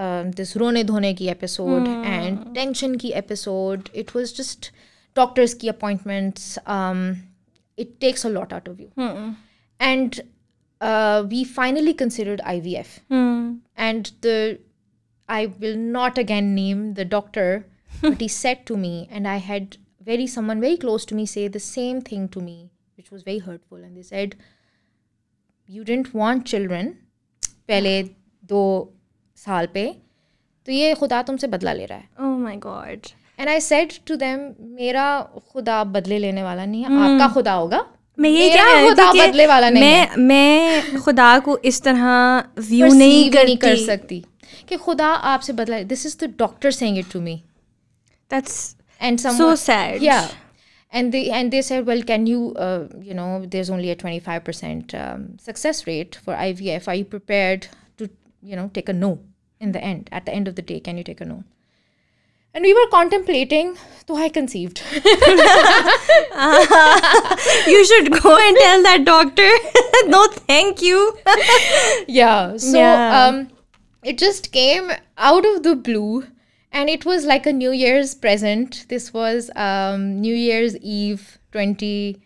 Um, this rone dhone ki episode hmm. and tension ki episode it was just doctors ki appointments um, it takes a lot out of you hmm. and uh, we finally considered IVF. Hmm. And the I will not again name the doctor, but he said to me, and I had very someone very close to me say the same thing to me, which was very hurtful. And they said, "You didn't want children. पहले दो साल पे तो ये खुदा तुमसे बदला ले रहा है oh my god and I said to them मेरा खुदा बदले लेने वाला नहीं है hmm. आपका खुदा होगा मैं ये क्या रहा खुदा बदले वाला नहीं मैं मैं खुदा को इस तरह व्यू नहीं, नहीं कर सकती कि खुदा आपसे बदला this is the doctor saying it to me that's and some so sad yeah and they and they said well can you you know there is only a 25% success rate for IVF ivf are you prepared to you know take a in the end at the end of the day can you take a no and we were contemplating so i conceived uh, you should go and tell that doctor no thank you yeah so yeah. um it just came out of the blue and it was like a new year's present this was um, new year's eve 2018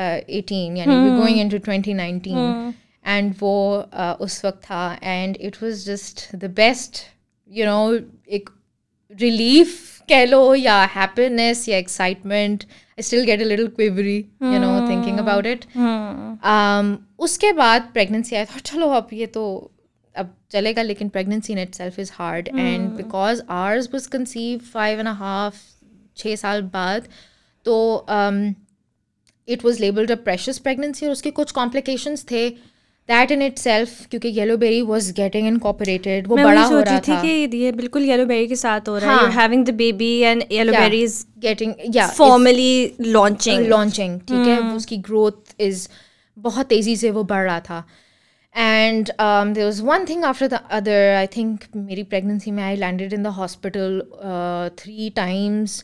uh, yeah, hmm. we're going into 2019 hmm and wo uh, tha and it was just the best you know ek relief kello ya happiness ya excitement i still get a little quivery you know hmm. thinking about it mm. um uske baad pregnancy i thought chalo ab ye to ab chalega lekin pregnancy in itself is hard and hmm. because ours was conceived five and a half छः साल so um, it was labelled a precious pregnancy, pregnancy और उसके complications complications that in itself क्योंकि Yellow Berry was getting incorporated वो बड़ा हो रहा था कि ये बिल्कुल येलो बेरी के साथ हो रहा है having the baby and yellow Berry is getting yeah formally launching launching ठीक है hmm. उसकी ग्रोथ इज बहुत तेज़ी से वो बढ़ रहा था and there was one thing after the other I think मेरी प्रेगनेंसी में I landed in the hospital three times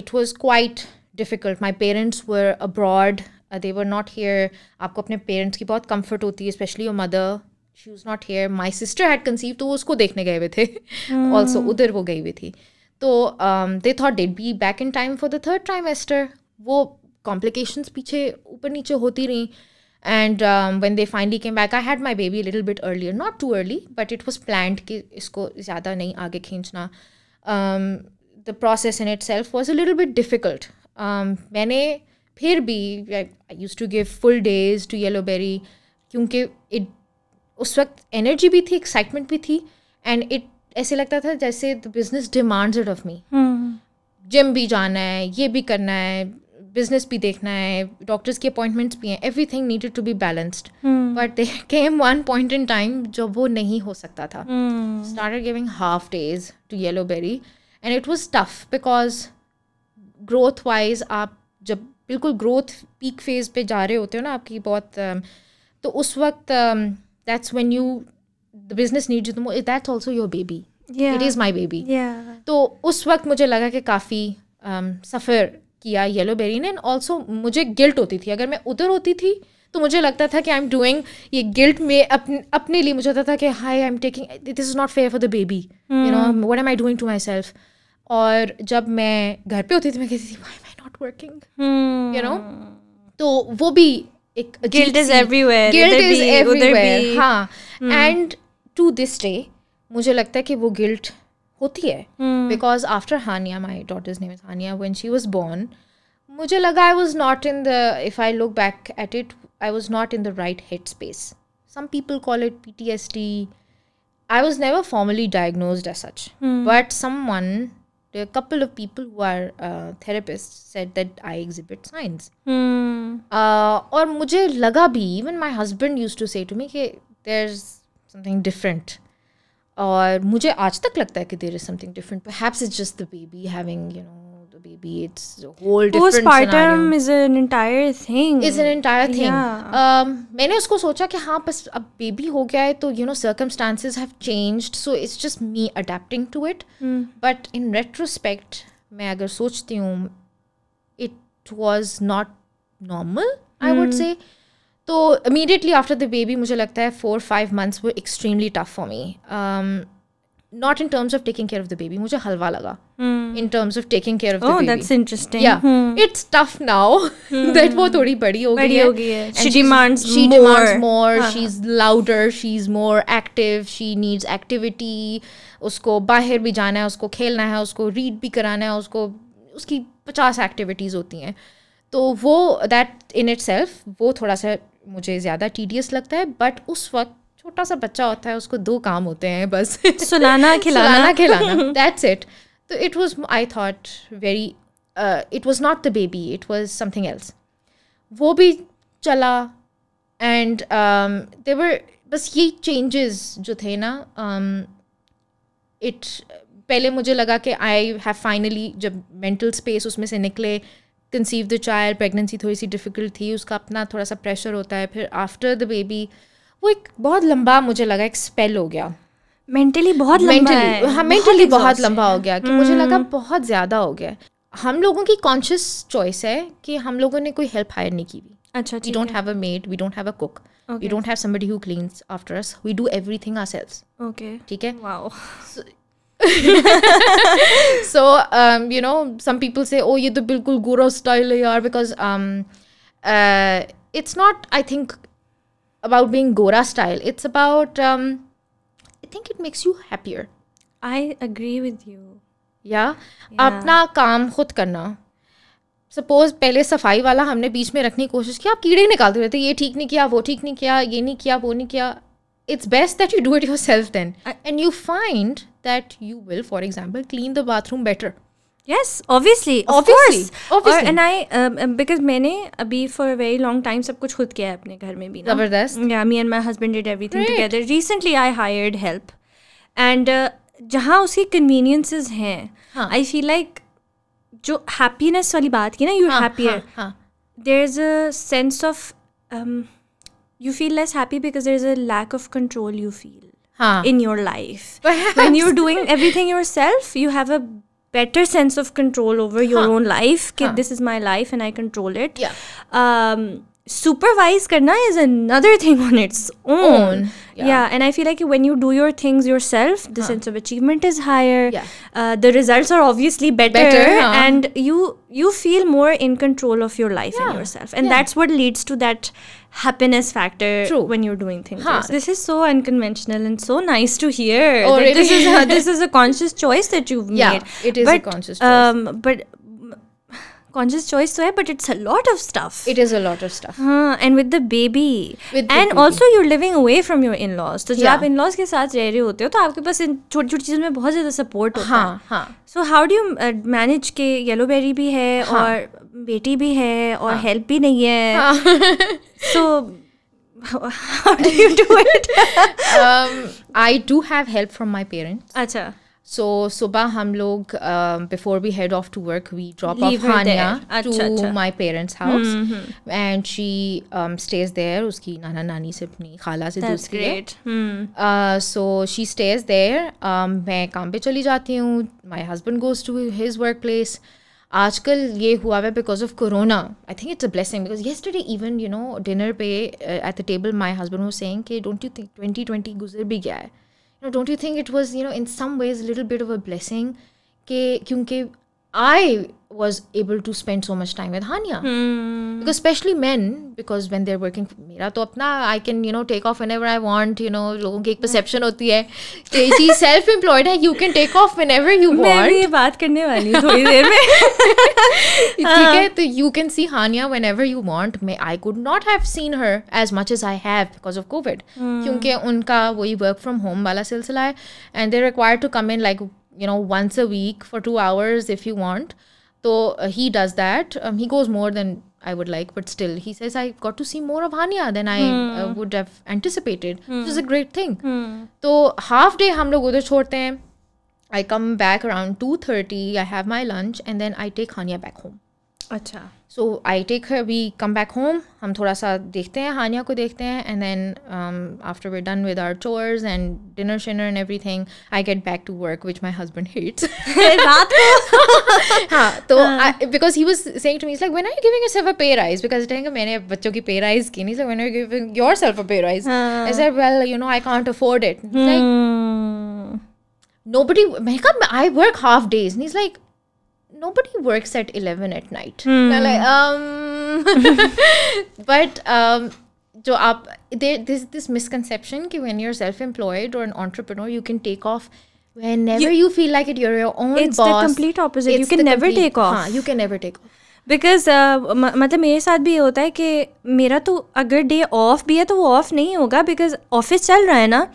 it was quite difficult my parents were abroad they were not here आपको अपने पेरेंट्स की बहुत comfort होती है specially your mother she was not here my sister had conceive तो वो उसको देखने गए हुए थे ऑल्सो mm. उधर वो गई हुई थी तो they thought they'd be back in time for the third trimester वो कॉम्प्लिकेशंस पीछे ऊपर नीचे होती रहीं and when they finally came back I had my baby little bit earlier not too early but it was plan कि इसको ज़्यादा नहीं आगे खींचना the process in itself was a little bit difficult मैंने फिर भी I use to give full days to Yellow berry क्योंकि इट उस वक्त एनर्जी भी थी एक्साइटमेंट भी थी एंड इट ऐसे लगता था जैसे the business demands it of me gym भी जाना है ये भी करना है बिजनेस भी देखना है डॉक्टर्स की अपॉइंटमेंट्स भी हैं everything needed to be balanced but there came one point in time जब वो नहीं हो सकता था start giving half days to Yellow Berry and it was tough because growth wise आप जब बिल्कुल ग्रोथ पीक फेज़ पे जा रहे होते हो ना आपकी बहुत um, तो उस वक्त that's when you the business need you that's also your baby it is my baby तो उस वक्त मुझे लगा कि काफ़ी सफ़र um, किया येलो बेरी ने एंड ऑल्सो मुझे गिल्ट होती थी अगर मैं उधर होती थी तो मुझे लगता था कि आई एम डूइंग ये गिल्ट में अपने अपने लिए मुझे होता था कि hi I am taking this is not fair for the baby you know what am I doing to myself और जब मैं घर पे होती थी मैं कहती थी networking यू नो hmm. तो वो भी एक guilt is everywhere guilt is everywhere हाँ एंड टू दिस डे मुझे लगता है कि वो गिल्ट होती है because after Hania my daughter's name is Hania when she was born मुझे लगा I was not in the if I look back at it I was not in the right head space some people call it P T S D I was never formally diagnose as such but some one a couple of people who are uh, therapists said that I exhibit signs. Hmm. Uh, और मुझे even my husband used to say to me hey, there's something different. Or मुझे आज तक लगता है there is something different. Perhaps it's just the baby having you know baby it's a whole different postpartum is an entire thing is an entire thing yeah. um मैंने उसको सोचा कि हाँ बस अब बेबी हो गया है तो you know changed so it's just me just me it to it but in retrospect मैं अगर सोचती हूँ it not not normal I would say तो इमीडिएटली आफ्टर द बेबी मुझे लगता है फोर फाइव मंथ्स वो extremely tough for me not in terms of taking care of the baby मुझे हलवा लगा in terms of taking care of oh, the baby. Oh, that's interesting. Yeah, hmm. it's tough now hmm. that वो थोड़ी बड़ी हो गई है. है. She demands she more. demands more. हाँ. She's louder. She's more active. She needs activity. उसको बाहर भी जाना है. उसको खेलना है. उसको read भी कराना है. उसको उसकी पचास एक्टिविटीज़ होती हैं. तो वो दैट इन इट सेल्फ वो थोड़ा सा मुझे ज़्यादा टीडियस लगता है बट उस वक्त छोटा सा बच्चा होता है उसको दो काम होते हैं बस सुलाना खिलाना खिलाना दैट्स इट तो it was I thought very it was not the baby it was something else वो भी चला एंड देवर um, बस ये चेंजेस जो थे ना इट um, पहले मुझे लगा कि आई हैव फाइनली जब मेंटल स्पेस उसमें से निकले कंसीव द चाइल्ड प्रेगनेंसी थोड़ी सी डिफ़िकल्ट थी उसका अपना थोड़ा सा प्रेशर होता है फिर आफ्टर द बेबी वो एक बहुत लंबा मुझे लगा एक स्पेल हो गया मेंटली बहुत लंबा है मेंटली हाँ, बहुत, लंबा हो गया कि मुझे लगा हम्म। बहुत ज़्यादा हो गया हम लोगों की कॉन्शियस चॉइस है कि हम लोगों ने कोई हेल्प हायर नहीं की हुई अच्छा we don't have a maid we don't have a cook we don't have somebody who cleans after us we do everything ourselves okay ठीक है wow so you know some people say oh ये तो बिल्कुल गोरा style है यार because it's not I think about being Gora style. It's about um, I think it makes you happier. I agree with you. Yeah. अपना काम खुद करना सपोज पहले सफाई वाला हमने बीच में रखने की कोशिश की आप कीड़े निकालते रहते ये ठीक नहीं किया वो ठीक नहीं किया ये नहीं किया वो नहीं किया it's best that you do it yourself then and you find that you will for example clean the bathroom better yes obviously of obviously, course obviously. Or, and i um, um, because मैंने अभी for a very long time सब I've किया है अपने घर में yeah me and my husband did everything together recently i hired help and uh, जहाँ conveniences हैं i feel like jo happiness वाली बात की you're हाँ, happier there's a sense of um, you feel less happy because there's a lack of control you feel huh. in your life Perhaps. when you're doing everything yourself you have a better sense of control over your own life. Huh. This is my life and I control it. Yeah. Um, supervise karna is another thing on its own. Yeah. yeah. and I feel like when you do your things yourself, the huh. sense of achievement is higher. Yeah. Uh, the results are obviously better, better huh? and you you feel more in control of your life yeah. and yourself, and yeah. that's what leads to that happiness factor True. when you're doing things. Huh. This is so unconventional and so nice to hear. Oh, really? This is a, this is a conscious choice that you've made. Yeah, it is but, a conscious choice. Um, but conscious choice तो है but it's a lot of stuff it is a lot of stuff हाँ and with the baby and also you're living away from your in-laws तो जब आप in laws के साथ रह रहे होते हो तो आपके पास इन छोटी छोटी चीज़ों में बहुत ज़्यादा सपोर्ट होता हाँ, हाँ. So how do you manage के येलो बेरी भी है हाँ। और बेटी भी है और हेल्प हाँ। भी नहीं है so how do you do it I do have help from my parents अच्छा सो सुबह हम लोग before we head off to work we drop off Hania to my parents house and she stays there उसकी नाना नानी से अपनी खाला से दूसरी सो शी स्टेज देयर मैं काम पे चली जाती हूँ my husband goes to his work place आज कल ये हुआ है because of corona I think it's a blessing because yesterday even you know dinner पे at the table my husband वो saying don't you think twenty twenty गुजर भी गया है don't you think it was, you know, in some ways a little bit of a blessing? Ke, kyunke I was able to spend so much time with Hanya Hmm. Because especially men, because when they're working, for तो I can you know take off whenever I want. You know लोगों की hmm. perception होती है कि self employed you can take off whenever you want. मैं you can see Hanya whenever you want. I could not have seen her as much as I have because of COVID. Because hmm. क्योंकि उनका work from home वाला सिलसिला and they're required to come in like you know once a week for two hours if you want. So uh, he does that. Um, he goes more than I would like, but still, he says, I got to see more of Hania than I uh, hmm. uh, would have anticipated. Hmm. This is a hmm. great thing. Hmm. So half day, hum log udhar chhodte hain. I come back around 2.30, I have my lunch, and then I take Hania back home. अच्छा so I take her we come back home हम थोड़ा सा देखते हैं हानिया को देखते हैं and then after we done with our chores and dinner शिनर and everything I get back to work which my husband hates रात को हाँ तो because he was saying to me like when are you giving yourself a pay rise because कहेंगे मैंने बच्चों की पे राइज की नहीं like when are you giving yourself a pay rise I said well you know I can't afford it like nobody I work half days and he's like nobody works at 11 at night hmm. like um but um जो आप there, this this misconception कि when you're self-employed or an entrepreneur you can take off whenever you, you feel like it you're your own it's boss it's the complete opposite you can never complete, take off haan, you can never take off because uh, मतलब मेरे साथ भी ये होता है कि मेरा तो अगर डे ऑफ भी है तो वो ऑफ नहीं होगा बिकॉज ऑफिस चल रहा है ना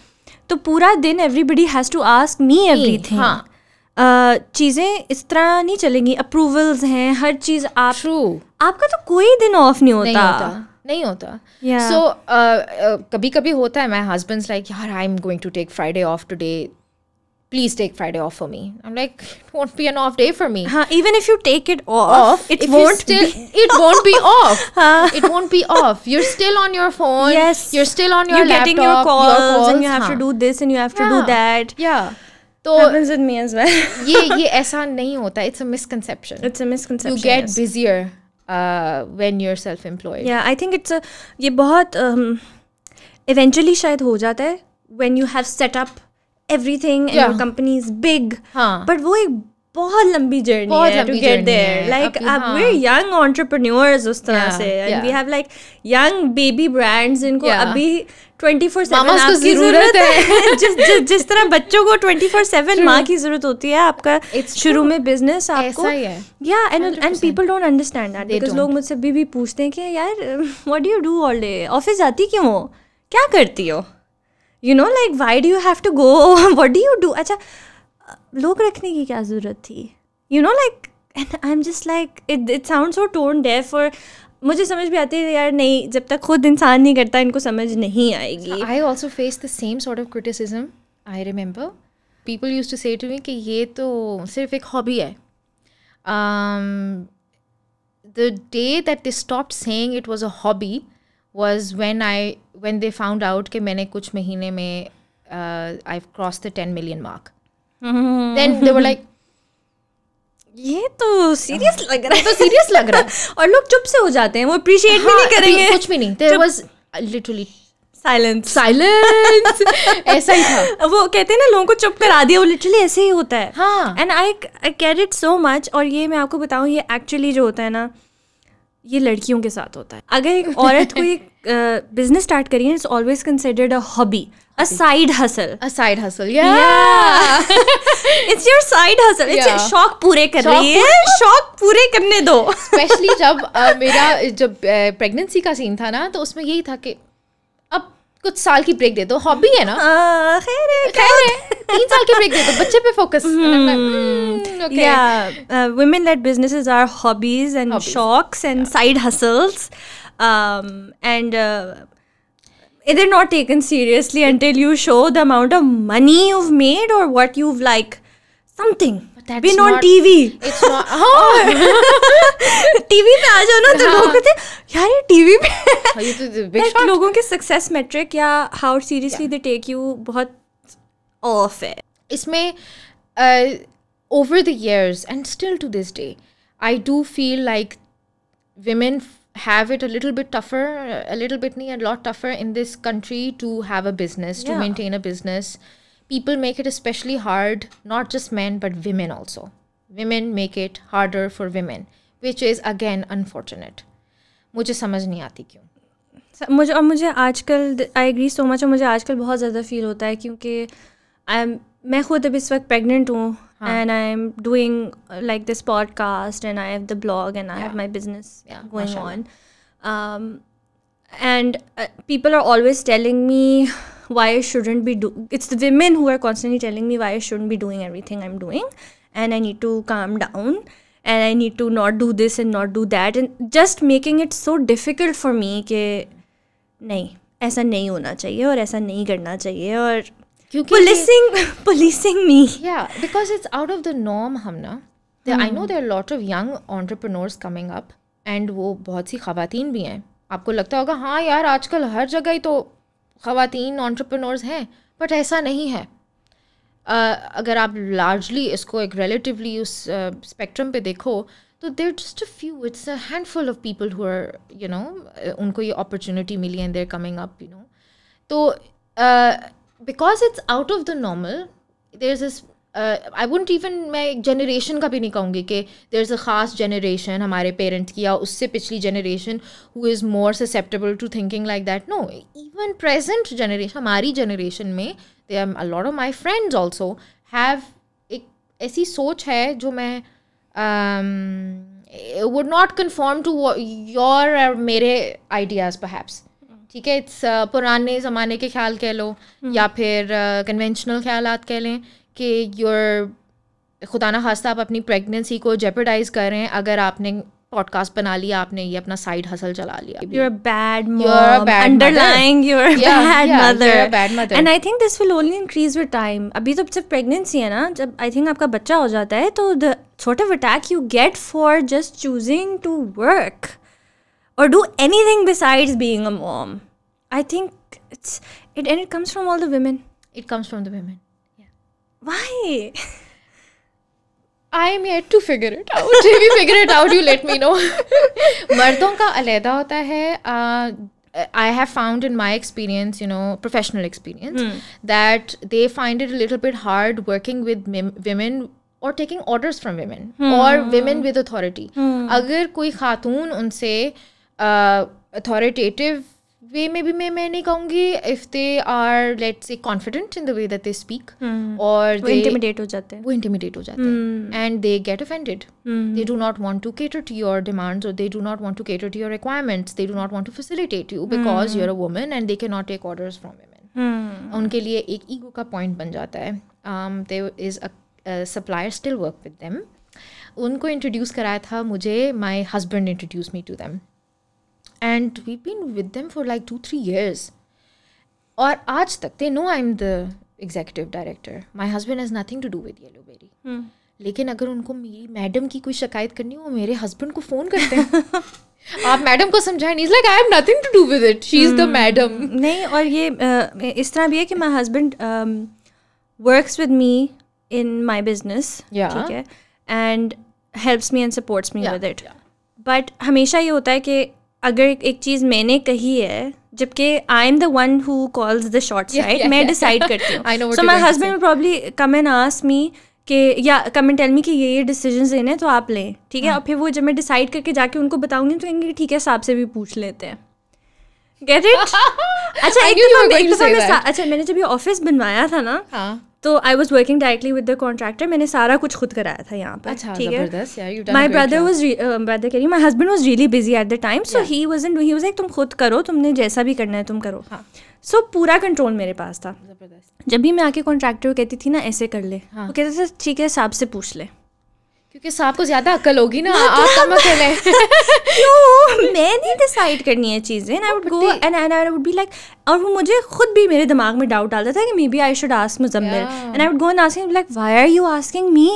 तो पूरा दिन everybody has to ask me everything चीज़ें इस तरह नहीं Approvals अप्रूवल्स हैं हर चीज़ आप True. आपका तो कोई दिन ऑफ नहीं होता नहीं yeah. so, uh, uh, कभी कभी होता है माई हस्बैंड्स लाइक यार I am going to take please take Friday off for me. I'm like, it won't be an off day for me. even if you take it off, it won't be off. It won't be off. You're still on your phone. Yes. You're still on your you're getting your calls, and you have to do this and you have to do that. Yeah. तो ये ये ऐसा नहीं होता it's a misconception it's a misconception you get busier when you are self employed yeah I think it's ये बहुत eventually um, शायद हो जाता है when you have set up everything and your company is big but वो एक बहुत लंबी जर्नी है टू गेट देयर लाइक अब वी यंग एंटरप्रेन्योर्स उस तरह से and we have like young baby brands इनको अभी ट्वेंटी फोर सेवन आपकी जरूरत है जिस जिस जिस तरह बच्चों को ट्वेंटी फोर सेवन माँ की जरूरत होती है आपका शुरू में बिजनेस आपको yeah and and people don't understand that because लोग मुझसे भी पूछते हैं कि यार what do you do all day office जाती क्यों हो क्या करती हो you know like why do you have to go what do you do अच्छा लोग रखने की क्या ज़रूरत थी you know like I am just like it it sound so tone deaf और मुझे समझ भी आती है यार नहीं जब तक खुद इंसान नहीं करता इनको समझ नहीं आएगी I also face the same sort of criticism I remember people use to say to me कि ये तो सिर्फ एक हॉबी है the day that they stop saying it was a hobby was when I when they found out कि मैंने कुछ महीने में I cross the ten million mark then they were like ये तो सीरियस लग रहा है तो सीरियस लग रहा है और लोग चुप से हो जाते हैं वो अप्रिशिएट भी नहीं हाँ, करेंगे कुछ भी नहीं there was literally silence silence ऐसा ही था वो कहते हैं ना लोगों को चुप करा दिया वो लिटरली ऐसे ही होता है हाँ and I I cat it so much और ये मैं आपको बताऊँ ये एक्चुअली जो होता है ना ये लड़कियों के साथ होता है अगर एक औरत कोई बिजनेस uh, स्टार्ट करी है it's always considered a hobby a side hustle a side hustle yeah, yeah. it's your side hustle yeah. it's yeah. शौक पूरे कर शौक रही है शौक पूरे करने दो स्पेशली जब uh, मेरा जब प्रेगनेंसी uh, का सीन था ना तो उसमें यही था कि अब कुछ साल की ब्रेक दे दो हॉबी है ना खैर खैर तीन साल की ब्रेक दे दो बच्चे पे focus yeah women led businesses are hobbies and shocks and side hustles and they're not taken seriously until you show the amount of money you've made or what you've like something. That's been not, on TV. It's not. हाँ oh. oh. TV पे आ जाओ ना तो लोग कहते यार ये TV पे ये तो big लोगों के success metric या how seriously they take you बहुत off है. इसमें uh, over the years and still to this day, I do feel like women have it a little bit tougher, a little bit, a lot tougher in this country to have a business, yeah. to maintain a business. People make it especially hard, not just men, but women also. Women make it harder for women, which is again unfortunate. मुझे समझ नहीं आती क्यों मुझे और मुझे आजकल I agree so much और मुझे आजकल बहुत ज़्यादा फील होता है क्योंकि आई मैं खुद अब इस वक्त प्रेग्नेंट हूँ and i'm doing uh, like this podcast and i have the blog and i yeah. have my business yeah, going on um, and uh, people are always telling me why i shouldn't be do it's the women who are constantly telling me why i shouldn't be doing everything i'm doing and i need to calm down and i need to not do this and not do that and just making it so difficult for me कि नहीं ऐसा नहीं होना चाहिए और ऐसा नहीं करना चाहिए और क्योंकि policing policing me yeah because it's out of the norm हम ना I know there lot of young entrepreneurs coming up and वो बहुत सी खातन भी हैं आपको लगता होगा हाँ यार आजकल हर जगह ही तो खातन ऑन्टरप्रनोर्स हैं बट ऐसा नहीं है uh, अगर आप लार्जली इसको एक रिलेटिवली उस स्पेक्ट्रम uh, पे देखो तो there just a few it's a handful of people who are you know उनको ये अपॉर्चुनिटी मिली and they're coming up you know तो uh, because it's out of the normal there is is I won't even मैं एक generation का भी नहीं कहूँगी कि देर इज़ अ ख़ास जनरेशन हमारे पेरेंट्स की या उससे पिछली generation who is more susceptible to thinking like that no even present generation हमारी जनरेशन में they are lot of my friends also have एक ऐसी सोच है जो मैं would not conform to your मेरे आइडियाज़ पर हैप्स ठीक है इट्स uh, पुराने ज़माने के ख्याल कह लो हम्म। या फिर कन्वेंशनल uh, ख्याल कह लें कि योर खुदा ना खास्ता आप अपनी प्रेगनेंसी को जेपरडाइज कर रहे हैं अगर आपने पॉडकास्ट बना लिया आपने ये अपना साइड हसल चला लिया your bad underlying I think this will only increase your time अभी तो सिर्फ प्रेगनेंसी है ना जब आई थिंक आपका बच्चा हो जाता है तो द छोटा attack you get for just choosing to work or do anything besides being a mom. I think it's it and it comes from all the women. It comes from the women. Yeah. Why? am am to figure it. It out जे भी figure it out you let me know मर्दों का अलहदा होता है I have found in my experience, you know, professional experience, hmm. that they find it a little bit hard working with women or taking orders from women hmm. or women with authority. Hmm. अगर कोई खातून उनसे authoritative वे में भी मैं मैं नहीं कहूँगी if they are let's say confident in the way that they speak और वो इंटिमिडेट हो जाते हैं वो इंटिमिडेट हो जाते हैं and they get offended they do not want to cater to your demands और they do not want to cater to your requirements they do not want to facilitate you because you are a woman and they can not take orders from women उनके लिए एक ego का point बन जाता है they is a supplier still work with them उनको introduce कराया था मुझे my husband introduce me to them and we've been with them for like two three years or aaj tak they know i'm the executive director my husband has nothing to do with Yellow Berry लेकिन अगर उनको मेरी madam की कोई शिकायत करनी हो मेरे हस्बैंड को फ़ोन करते हैं आप मैडम को समझाएं is like I have nothing to do with it she is the madam नहीं और ये uh, इस तरह भी है कि my husband works with me in my business ठीक है and helps me and supports me with it but हमेशा ये होता है कि अगर एक चीज़ मैंने कही है जबकि I am the one who calls the shots right मैं डिसाइड करती हूँ so my husband probably come and ask me कि या कम एंड टेल मी कि ये ये डिसीजन लेने तो आप लें ठीक है हाँ। और फिर वो जब मैं डिसाइड करके जाके उनको बताऊंगी तो कहेंगे ठीक है साहब से भी पूछ लेते हैं अच्छा तो तो तो अच्छा एक मैंने जब ये ऑफिस बनवाया था ना हाँ। तो I was working directly with the contractor मैंने सारा कुछ खुद कराया था यहाँ पर अच्छा, ठीक है माई ब्रदर वॉज ब्रदर कह रही my husband was really busy at the time so he was in he was तुम खुद करो तुमने जैसा भी करना है तुम करो हाँ सो पूरा कंट्रोल मेरे पास था जब भी मैं आके कॉन्ट्रैक्टर को कहती थी ना ऐसे कर ले हाँ। वो कहते थे ठीक है साहब से पूछ ले क्योंकि सांप को ज्यादा अकल होगी ना आप कम अकल है मैं नहीं डिसाइड करनी है चीजें I would go and and I would be like और वो मुझे खुद भी मेरे दिमाग में डाउट डालता था कि maybe I should ask Muzammil and I would go and asking like why are you asking me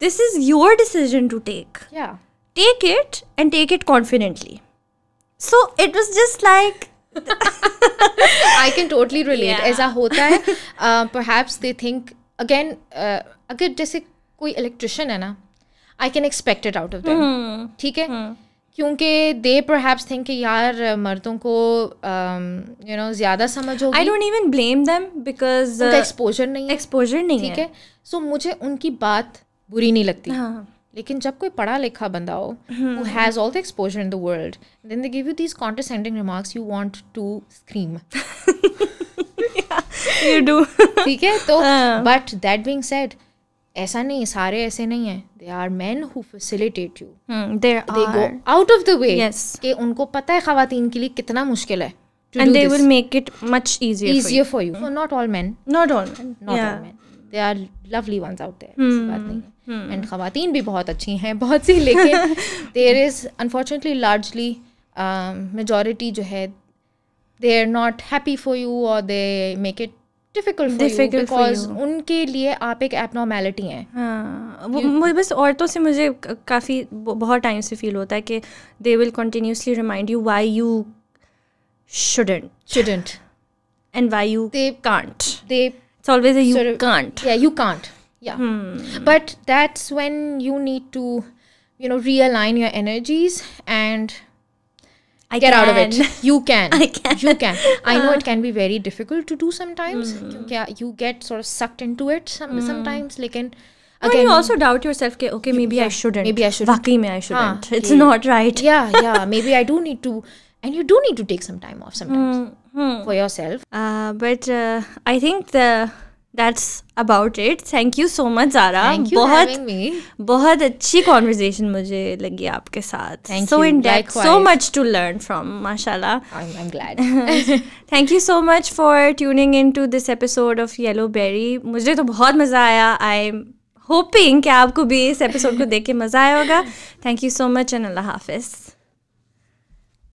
this is your decision to take take it and take it confidently so it was just like I can totally relate ऐसा होता है perhaps they think again अगर जैसे कोई electrician है ना I can expect it out of them ठीक है hmm. क्योंकि दे हैप्स थिंक यार मर्दों को यू um, नो ज़्यादा समझ होगी I don't even blame them because exposure नहीं एक्सपोजर नहीं ठीक है सो so, मुझे उनकी बात बुरी नहीं लगती हाँ. हाँ। लेकिन जब कोई पढ़ा लिखा बंदा हो has all the exposure in the world then they give you these condescending remarks you want to scream ठीक है तो बट दैट बींग सेड ऐसा नहीं सारे ऐसे नहीं हैं there are men who facilitate you hmm, there they are. go out of the way yes कि उनको पता है खातन के लिए कितना मुश्किल है and they this. will make it much easier easier for you, for you. So not all men not all men not yeah. all men they are lovely ones out there hmm. ऐसी बात नहीं है and खातन भी बहुत अच्छी हैं बहुत सी लेकिन there is unfortunately largely majority जो है they are not happy for you और they make it difficult difficult because उनके लिए आप एक एबनॉर्मेलिटी हैं हाँ बस औरतों से मुझे काफ़ी बहुत टाइम से फील होता है कि they will continuously remind you why you shouldn't shouldn't and why you they can't they it's always you can't या यू कांट या but that's when you need to you know realign your energies and I get can. out of it. You can. I can. You can. I know it uh. can be very difficult to do sometimes. Mm. You get sort of sucked into it some, mm. sometimes. Like, and again, you also doubt yourself. Ke, okay, maybe yeah, I shouldn't. Maybe I shouldn't. Lucky I shouldn't. Haan, it's not right. yeah, yeah. Maybe I do need to. And you do need to take some time off sometimes mm. for yourself. Uh, but uh, I think the that's about it thank you so much Zara बहुत बहुत अच्छी conversation मुझे लगी आपके साथ so in डेथ so much to learn from माशाल्लाह thank you so much for tuning in to this episode of Yellow Berry मुझे तो बहुत मज़ा आया आई एम होपिंग कि आपको भी इस एपिसोड को देख के मज़ा आया होगा thank you so much and अल्लाह हाफिज़